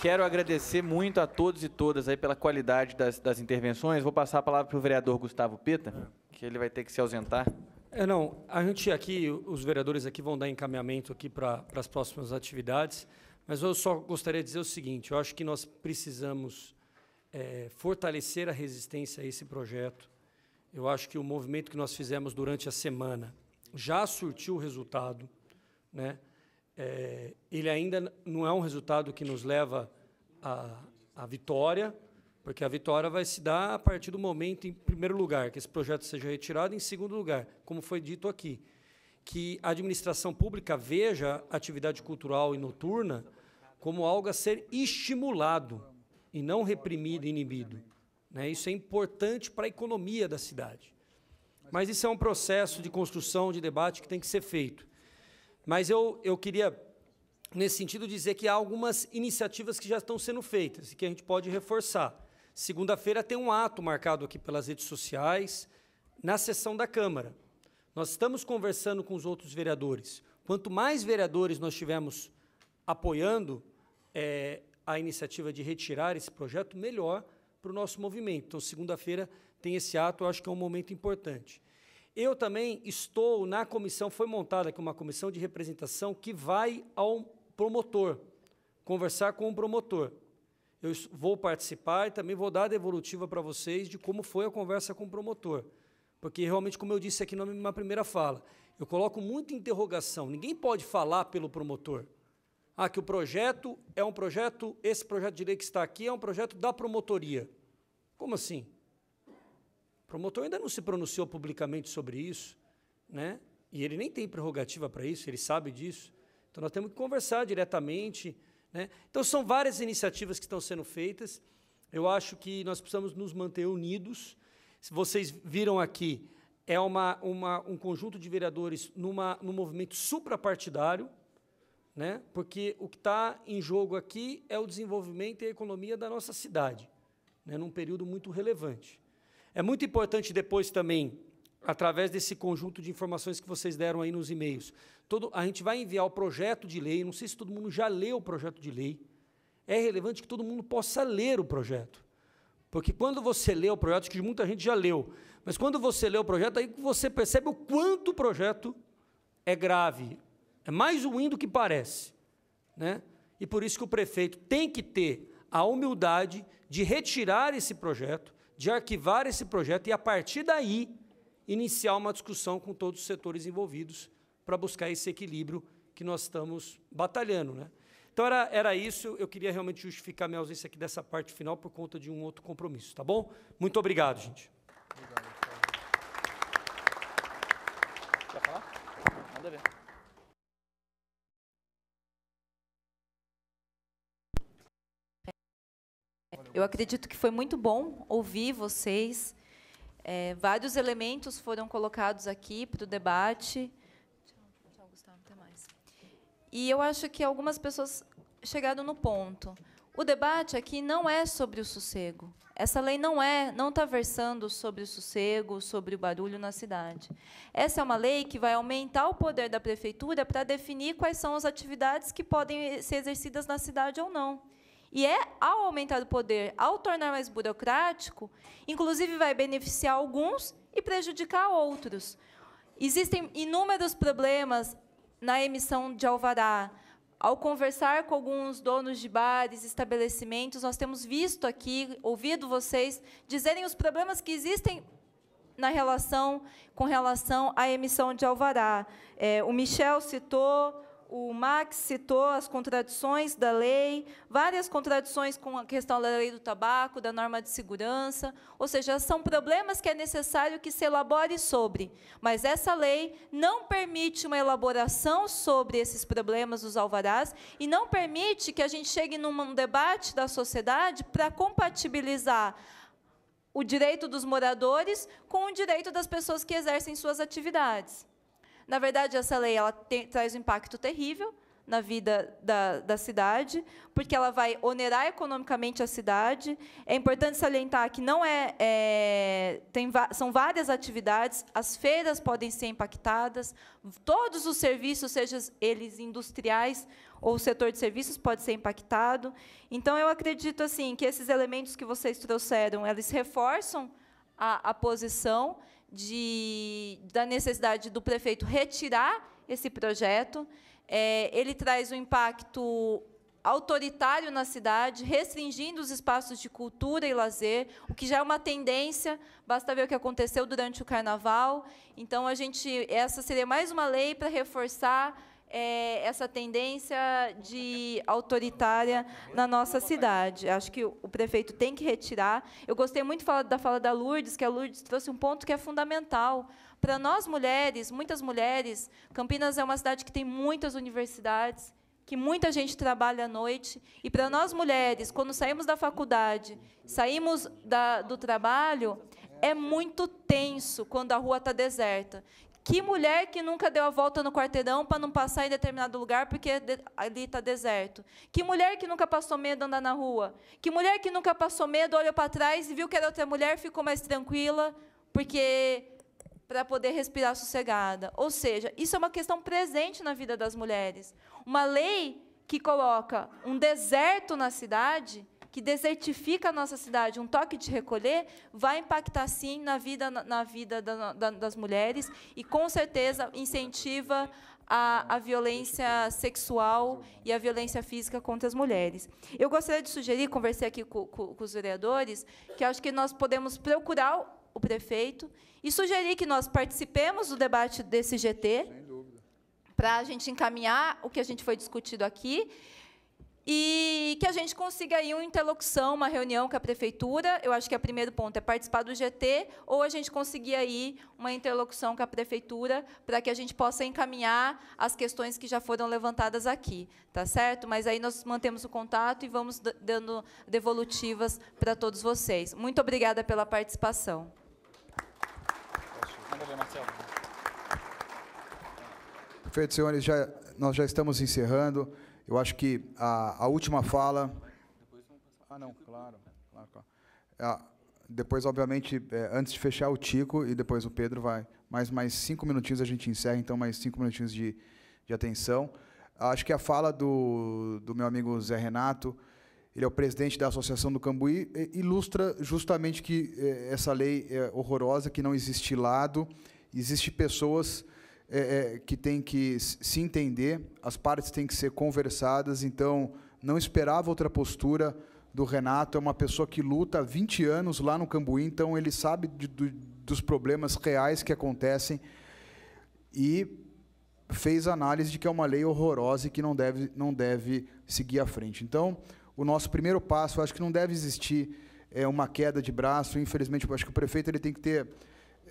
Quero agradecer muito a todos e todas aí pela qualidade das, das intervenções. Vou passar a palavra para o vereador Gustavo Pita, que ele vai ter que se ausentar. É, não, a gente aqui, os vereadores aqui vão dar encaminhamento aqui para as próximas atividades, mas eu só gostaria de dizer o seguinte, eu acho que nós precisamos é, fortalecer a resistência a esse projeto. Eu acho que o movimento que nós fizemos durante a semana já surtiu resultado, né? é, ele ainda não é um resultado que nos leva à, à vitória, porque a vitória vai se dar a partir do momento, em primeiro lugar, que esse projeto seja retirado, em segundo lugar, como foi dito aqui, que a administração pública veja a atividade cultural e noturna como algo a ser estimulado e não reprimido e inibido. Né? Isso é importante para a economia da cidade. Mas isso é um processo de construção, de debate que tem que ser feito. Mas eu, eu queria, nesse sentido, dizer que há algumas iniciativas que já estão sendo feitas e que a gente pode reforçar. Segunda-feira tem um ato marcado aqui pelas redes sociais, na sessão da Câmara. Nós estamos conversando com os outros vereadores. Quanto mais vereadores nós tivermos apoiando é, a iniciativa de retirar esse projeto, melhor para o nosso movimento. Então, segunda-feira tem esse ato, eu acho que é um momento importante. Eu também estou na comissão, foi montada aqui uma comissão de representação que vai ao promotor, conversar com o promotor. Eu vou participar e também vou dar a devolutiva para vocês de como foi a conversa com o promotor. Porque realmente, como eu disse aqui na minha primeira fala, eu coloco muita interrogação. Ninguém pode falar pelo promotor. Ah, que o projeto é um projeto, esse projeto de lei que está aqui é um projeto da promotoria. Como assim? promotor ainda não se pronunciou publicamente sobre isso, né? e ele nem tem prerrogativa para isso, ele sabe disso. Então nós temos que conversar diretamente. Né? Então são várias iniciativas que estão sendo feitas. Eu acho que nós precisamos nos manter unidos. Se vocês viram aqui, é uma, uma, um conjunto de vereadores numa, num movimento suprapartidário, né? porque o que está em jogo aqui é o desenvolvimento e a economia da nossa cidade, né? num período muito relevante. É muito importante depois também, através desse conjunto de informações que vocês deram aí nos e-mails, todo, a gente vai enviar o projeto de lei, não sei se todo mundo já leu o projeto de lei, é relevante que todo mundo possa ler o projeto. Porque quando você lê o projeto, acho que muita gente já leu, mas quando você lê o projeto, aí você percebe o quanto o projeto é grave. É mais ruim do que parece. Né? E por isso que o prefeito tem que ter a humildade de retirar esse projeto de arquivar esse projeto e, a partir daí, iniciar uma discussão com todos os setores envolvidos para buscar esse equilíbrio que nós estamos batalhando. Né? Então, era, era isso. Eu queria realmente justificar minha ausência aqui dessa parte final por conta de um outro compromisso, tá bom? Muito obrigado, gente. Obrigado. Quer falar? Manda ver. Eu acredito que foi muito bom ouvir vocês. É, vários elementos foram colocados aqui para o debate. E eu acho que algumas pessoas chegaram no ponto. O debate aqui não é sobre o sossego. Essa lei não é, não está versando sobre o sossego, sobre o barulho na cidade. Essa é uma lei que vai aumentar o poder da prefeitura para definir quais são as atividades que podem ser exercidas na cidade ou não. E é ao aumentar o poder, ao tornar mais burocrático, inclusive vai beneficiar alguns e prejudicar outros. Existem inúmeros problemas na emissão de alvará. Ao conversar com alguns donos de bares, estabelecimentos, nós temos visto aqui, ouvido vocês dizerem os problemas que existem na relação com relação à emissão de alvará. É, o Michel citou, o Max citou as contradições da lei, várias contradições com a questão da lei do tabaco, da norma de segurança, ou seja, são problemas que é necessário que se elabore sobre, mas essa lei não permite uma elaboração sobre esses problemas dos alvarás e não permite que a gente chegue num debate da sociedade para compatibilizar o direito dos moradores com o direito das pessoas que exercem suas atividades. Na verdade, essa lei ela tem, traz um impacto terrível na vida da, da cidade, porque ela vai onerar economicamente a cidade. É importante salientar que não é, é tem são várias atividades, as feiras podem ser impactadas, todos os serviços, sejam eles industriais ou o setor de serviços pode ser impactado. Então eu acredito assim que esses elementos que vocês trouxeram, eles reforçam a, a posição de, da necessidade do prefeito retirar esse projeto. É, ele traz um impacto autoritário na cidade, restringindo os espaços de cultura e lazer, o que já é uma tendência, basta ver o que aconteceu durante o carnaval. Então a gente essa seria mais uma lei para reforçar é, essa tendência de autoritária na nossa cidade. Acho que o prefeito tem que retirar. Eu gostei muito da fala da Lourdes, que a Lourdes trouxe um ponto que é fundamental. Para nós mulheres, muitas mulheres, Campinas é uma cidade que tem muitas universidades, que muita gente trabalha à noite. E para nós mulheres, quando saímos da faculdade, saímos da, do trabalho, é muito tenso quando a rua está deserta. Que mulher que nunca deu a volta no quarteirão para não passar em determinado lugar porque ali está deserto? Que mulher que nunca passou medo andar na rua? Que mulher que nunca passou medo olhou para trás e viu que era outra mulher, ficou mais tranquila porque para poder respirar sossegada? Ou seja, isso é uma questão presente na vida das mulheres. Uma lei que coloca um deserto na cidade que desertifica a nossa cidade, um toque de recolher, vai impactar sim na vida, na vida da, da, das mulheres e com certeza incentiva a, a, violência sexual e a violência física contra as mulheres. Eu gostaria de sugerir, conversei aqui com, com, com os vereadores, que acho que nós podemos procurar o prefeito e sugerir que nós participemos do debate desse GT, para a gente encaminhar o que a gente foi discutido aqui e que a gente consiga aí uma interlocução, uma reunião com a prefeitura. Eu acho que é o primeiro ponto é participar do GT ou a gente conseguir aí uma interlocução com a prefeitura para que a gente possa encaminhar as questões que já foram levantadas aqui, tá certo? Mas aí nós mantemos o contato e vamos dando devolutivas para todos vocês. Muito obrigada pela participação. Prefeito senhores, já, nós já estamos encerrando. Eu acho que a, a última fala. Ah, não, claro. claro, claro. Ah, depois, obviamente, é, antes de fechar o Tico e depois o Pedro vai. Mais, mais cinco minutinhos a gente encerra, então, mais cinco minutinhos de, de atenção. Acho que a fala do, do meu amigo Zé Renato, ele é o presidente da Associação do Cambuí, ilustra justamente que é, essa lei é horrorosa, que não existe lado, existe pessoas é, é, que tem que se entender, as partes têm que ser conversadas. Então, não esperava outra postura do Renato. É uma pessoa que luta há 20 anos lá no Cambuí, então ele sabe de, dos problemas reais que acontecem e fez análise de que é uma lei horrorosa e que não deve, não deve seguir à frente. Então, o nosso primeiro passo, acho que não deve existir é, uma queda de braço. Infelizmente, acho que o prefeito ele tem que ter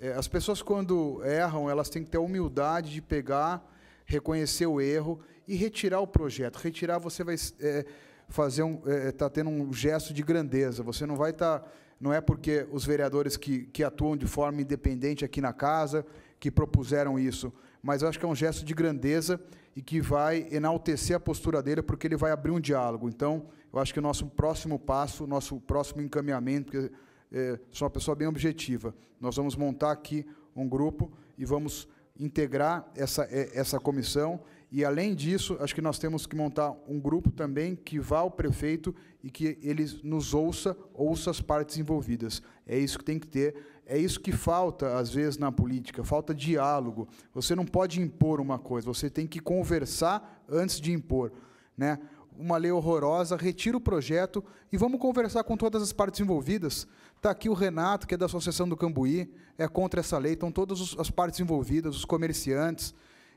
é, as pessoas, quando erram, elas têm que ter a humildade de pegar, reconhecer o erro e retirar o projeto. Retirar, você vai é, fazer um, é, tá tendo um gesto de grandeza. Você não vai estar. Tá, não é porque os vereadores que, que atuam de forma independente aqui na casa que propuseram isso, mas eu acho que é um gesto de grandeza e que vai enaltecer a postura dele, porque ele vai abrir um diálogo. Então, eu acho que o nosso próximo passo, nosso próximo encaminhamento, porque é, sou uma pessoa bem objetiva. Nós vamos montar aqui um grupo e vamos integrar essa, é, essa comissão. E, além disso, acho que nós temos que montar um grupo também que vá ao prefeito e que ele nos ouça, ouça as partes envolvidas. É isso que tem que ter. É isso que falta, às vezes, na política: falta diálogo. Você não pode impor uma coisa, você tem que conversar antes de impor. Né? Uma lei horrorosa, retira o projeto e vamos conversar com todas as partes envolvidas. Está aqui o Renato, que é da Associação do Cambuí, é contra essa lei, estão todas as partes envolvidas, os comerciantes.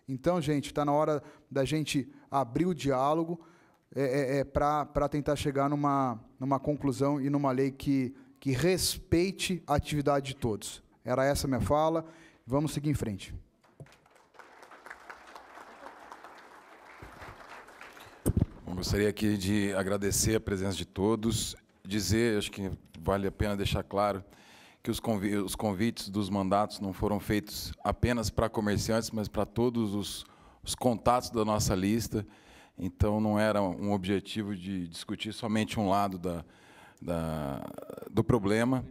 Então, gente, está na hora da gente abrir o diálogo é, é, é para tentar chegar numa, numa conclusão e numa lei que, que respeite a atividade de todos. Era essa minha fala. Vamos seguir em frente. Bom, gostaria aqui de agradecer a presença de todos, dizer, acho que vale a pena deixar claro que os, os convites dos mandatos não foram feitos apenas para comerciantes, mas para todos os, os contatos da nossa lista. Então, não era um objetivo de discutir somente um lado da, da, do problema.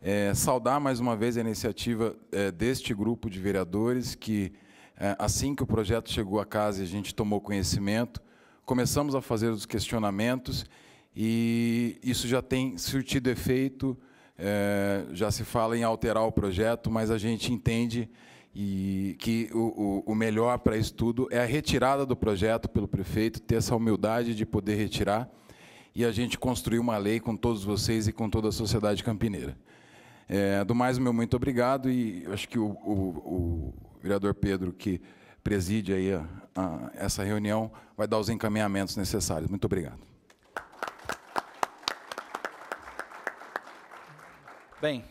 É, saudar mais uma vez a iniciativa é, deste grupo de vereadores que, é, assim que o projeto chegou à casa e a gente tomou conhecimento, começamos a fazer os questionamentos e isso já tem surtido efeito. É, já se fala em alterar o projeto, mas a gente entende e que o, o, o melhor para isso tudo é a retirada do projeto pelo prefeito, ter essa humildade de poder retirar e a gente construir uma lei com todos vocês e com toda a sociedade campineira. É, do mais, meu muito obrigado e acho que o, o vereador Pedro, que preside aí a, a, essa reunião, vai dar os encaminhamentos necessários. Muito obrigado. Bem,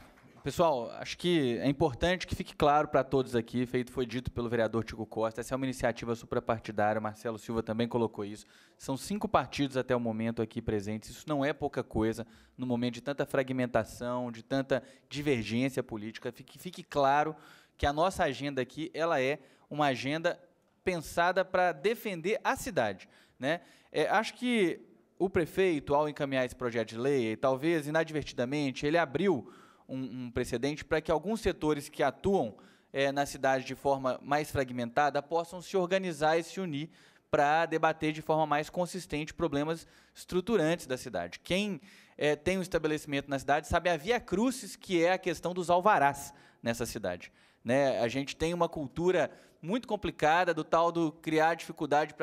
pessoal, acho que é importante que fique claro para todos aqui, feito foi dito pelo vereador Tico Costa, essa é uma iniciativa suprapartidária, Marcelo Silva também colocou isso. São cinco partidos até o momento aqui presentes, isso não é pouca coisa no momento de tanta fragmentação, de tanta divergência política. Fique, fique claro que a nossa agenda aqui ela é uma agenda pensada para defender a cidade. Né? É, acho que o prefeito, ao encaminhar esse projeto de lei, talvez inadvertidamente, ele abriu um, um precedente para que alguns setores que atuam é, na cidade de forma mais fragmentada possam se organizar e se unir para debater de forma mais consistente problemas estruturantes da cidade. Quem é, tem um estabelecimento na cidade sabe a via crucis, que é a questão dos alvarás nessa cidade. Né? A gente tem uma cultura muito complicada do tal do criar dificuldade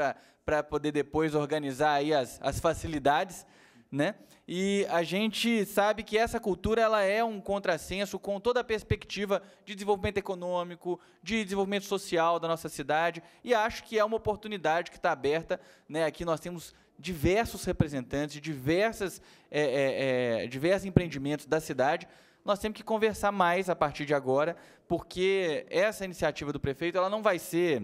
para poder depois organizar aí as, as facilidades né? E a gente sabe que essa cultura ela é um contrassenso com toda a perspectiva de desenvolvimento econômico, de desenvolvimento social da nossa cidade, e acho que é uma oportunidade que está aberta. Né? Aqui nós temos diversos representantes, diversas, é, é, é, diversos empreendimentos da cidade. Nós temos que conversar mais a partir de agora, porque essa iniciativa do prefeito ela não vai ser,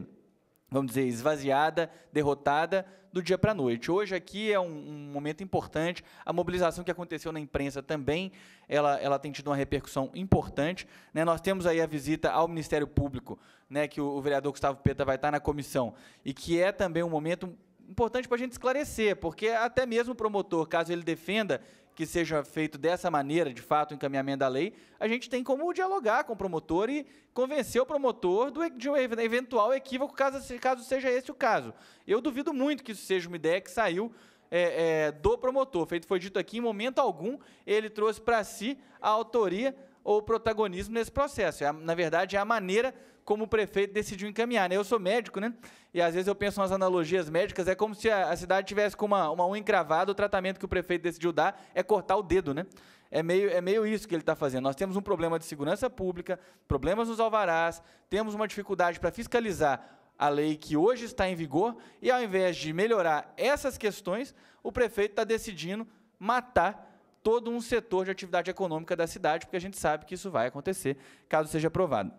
vamos dizer, esvaziada, derrotada do dia para a noite. Hoje aqui é um, um, momento importante. A mobilização que aconteceu na imprensa também, ela, ela tem tido uma repercussão importante. Né? Nós temos aí a visita ao Ministério Público, né, que o, o vereador Gustavo Peta vai estar na comissão, e que é também um momento importante para a gente esclarecer, porque até mesmo o promotor, caso ele defenda que seja feito dessa maneira, de fato, o encaminhamento da lei, a gente tem como dialogar com o promotor e convencer o promotor do, de um eventual equívoco, caso, caso seja esse o caso. Eu duvido muito que isso seja uma ideia que saiu é, é, do promotor. Feito foi dito aqui, em momento algum, ele trouxe para si a autoria ou protagonismo nesse processo. É, na verdade, é a maneira como o prefeito decidiu encaminhar. Né? Eu sou médico, né? E às vezes eu penso nas analogias médicas, é como se a, a cidade tivesse com uma, uma unha encravada, o tratamento que o prefeito decidiu dar é cortar o dedo, né? É meio, é meio isso que ele está fazendo. Nós temos um problema de segurança pública, problemas nos alvarás, temos uma dificuldade para fiscalizar a lei que hoje está em vigor, e ao invés de melhorar essas questões, o prefeito está decidindo matar todo um setor de atividade econômica da cidade, porque a gente sabe que isso vai acontecer caso seja aprovado.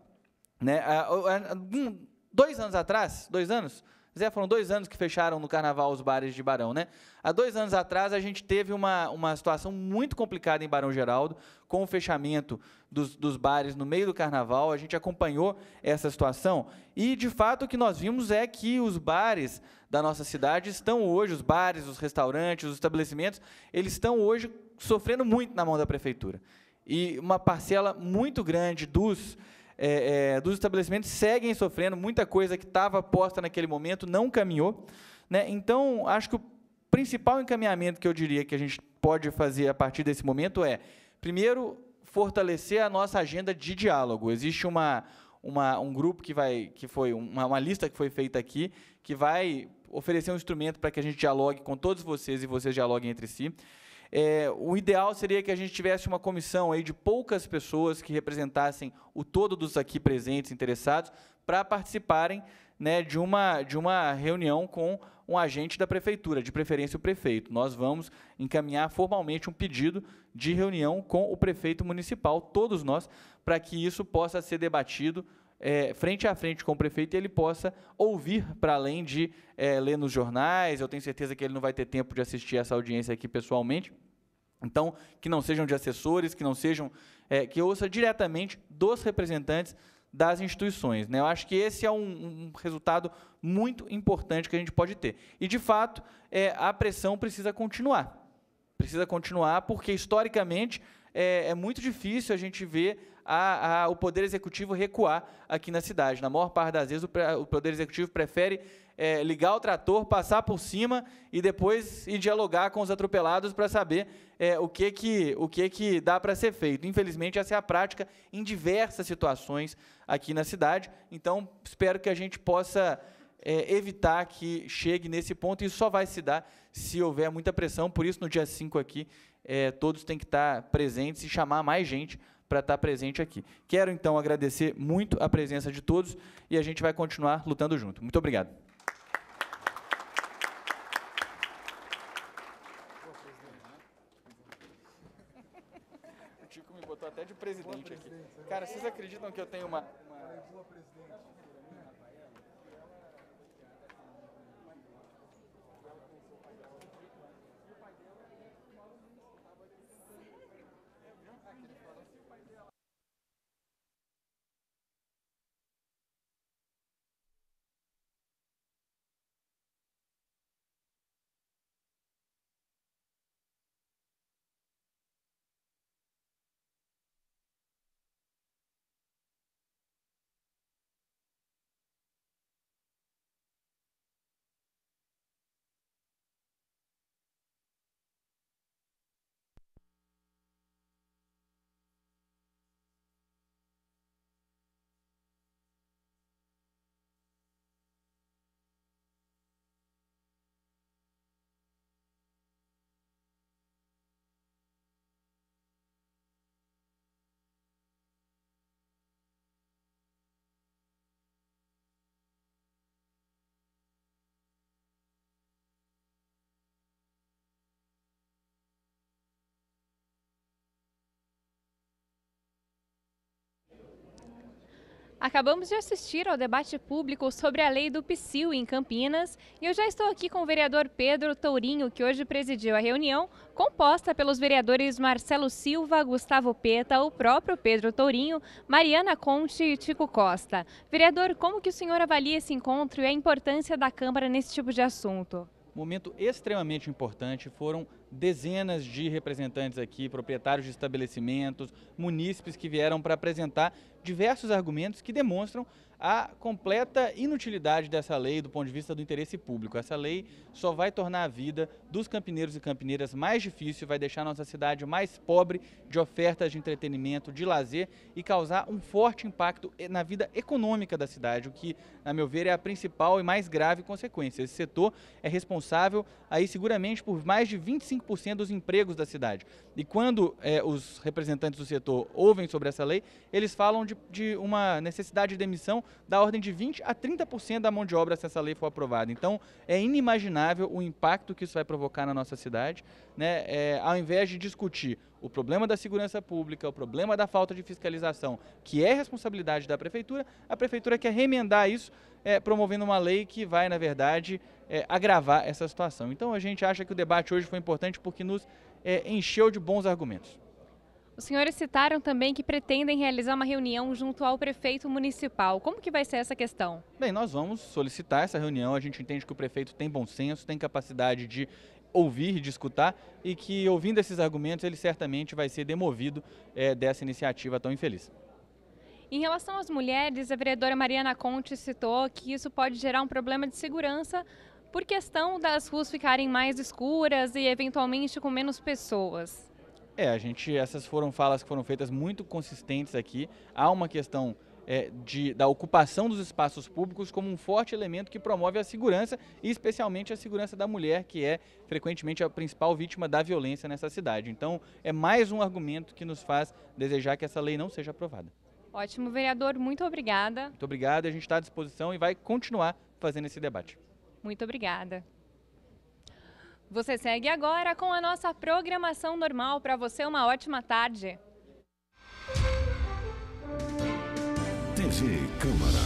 Né? dois anos atrás, dois anos, Zé, foram dois anos que fecharam no carnaval os bares de Barão, né? Há dois anos atrás a gente teve uma, uma situação muito complicada em Barão Geraldo, com o fechamento dos, dos bares no meio do carnaval. A gente acompanhou essa situação e, de fato, o que nós vimos é que os bares da nossa cidade estão hoje, os bares, os restaurantes, os estabelecimentos, eles estão hoje sofrendo muito na mão da prefeitura. E uma parcela muito grande dos é, é, dos estabelecimentos seguem sofrendo, muita coisa que estava posta naquele momento não caminhou. Né? Então, acho que o principal encaminhamento que eu diria que a gente pode fazer a partir desse momento é, primeiro, fortalecer a nossa agenda de diálogo. Existe uma, uma, um grupo que vai, que foi uma, uma lista que foi feita aqui, que vai oferecer um instrumento para que a gente dialogue com todos vocês e vocês dialoguem entre si. É, o ideal seria que a gente tivesse uma comissão aí de poucas pessoas que representassem o todo dos aqui presentes interessados para participarem né, de, uma, de uma reunião com um agente da prefeitura, de preferência o prefeito. Nós vamos encaminhar formalmente um pedido de reunião com o prefeito municipal, todos nós, para que isso possa ser debatido é, frente a frente com o prefeito e ele possa ouvir, para além de é, ler nos jornais. Eu tenho certeza que ele não vai ter tempo de assistir essa audiência aqui pessoalmente. Então, que não sejam de assessores, que não sejam. É, que ouça diretamente dos representantes das instituições. Né? Eu acho que esse é um, um, resultado muito importante que a gente pode ter. E, de fato, é, a pressão precisa continuar. Precisa continuar, porque historicamente é, é muito difícil a gente ver a, a, o Poder Executivo recuar aqui na cidade. Na maior parte das vezes, o, o Poder Executivo prefere é, ligar o trator, passar por cima e depois ir dialogar com os atropelados para saber é, o, que, que, o que, que dá para ser feito. Infelizmente, essa é a prática em diversas situações aqui na cidade. Então, espero que a gente possa. É, evitar que chegue nesse ponto. Isso só vai se dar se houver muita pressão. Por isso, no dia 5 aqui, é, todos têm que estar presentes e chamar mais gente para estar tá presente aqui. Quero então agradecer muito a presença de todos e a gente vai continuar lutando junto. Muito obrigado. O Tico me botou até de presidente aqui. Cara, vocês acreditam que eu tenho uma... uma... Acabamos de assistir ao debate público sobre a lei do PSIL em Campinas e eu já estou aqui com o vereador Pedro Tourinho, que hoje presidiu a reunião, composta pelos vereadores Marcelo Silva, Gustavo Peta, o próprio Pedro Tourinho, Mariana Conte e Tico Costa. Vereador, como que o senhor avalia esse encontro e a importância da Câmara nesse tipo de assunto? Momento extremamente importante, foram dezenas de representantes aqui, proprietários de estabelecimentos, munícipes que vieram para apresentar diversos argumentos que demonstram a completa inutilidade dessa lei do ponto de vista do interesse público. Essa lei só vai tornar a vida dos campineiros e campineiras mais difícil, vai deixar nossa cidade mais pobre de ofertas de entretenimento, de lazer e causar um forte impacto na vida econômica da cidade, o que, a meu ver, é a principal e mais grave consequência. Esse setor é responsável aí seguramente por mais de 25% dos empregos da cidade. E quando é, os representantes do setor ouvem sobre essa lei, eles falam de, de uma necessidade de demissão da ordem de 20 a 30% da mão de obra se essa lei for aprovada. Então, é inimaginável o impacto que isso vai provocar provocar na nossa cidade, né, é, ao invés de discutir o problema da segurança pública, o problema da falta de fiscalização, que é responsabilidade da prefeitura, a prefeitura quer remendar isso é, promovendo uma lei que vai, na verdade, é, agravar essa situação. Então a gente acha que o debate hoje foi importante porque nos é, encheu de bons argumentos. Os senhores citaram também que pretendem realizar uma reunião junto ao prefeito municipal. Como que vai ser essa questão? Bem, nós vamos solicitar essa reunião. A gente entende que o prefeito tem bom senso, tem capacidade de ouvir, de escutar e que, ouvindo esses argumentos, ele certamente vai ser demovido é, dessa iniciativa tão infeliz. Em relação às mulheres, a vereadora Mariana Conte citou que isso pode gerar um problema de segurança por questão das ruas ficarem mais escuras e eventualmente com menos pessoas. É, a gente, essas foram falas que foram feitas muito consistentes aqui. Há uma questão é, de, da ocupação dos espaços públicos como um forte elemento que promove a segurança e especialmente a segurança da mulher, que é frequentemente a principal vítima da violência nessa cidade. Então, é mais um argumento que nos faz desejar que essa lei não seja aprovada. Ótimo, vereador, muito obrigada. Muito obrigada a gente está à disposição e vai continuar fazendo esse debate. Muito obrigada. Você segue agora com a nossa programação normal. Para você, uma ótima tarde. DG Câmara.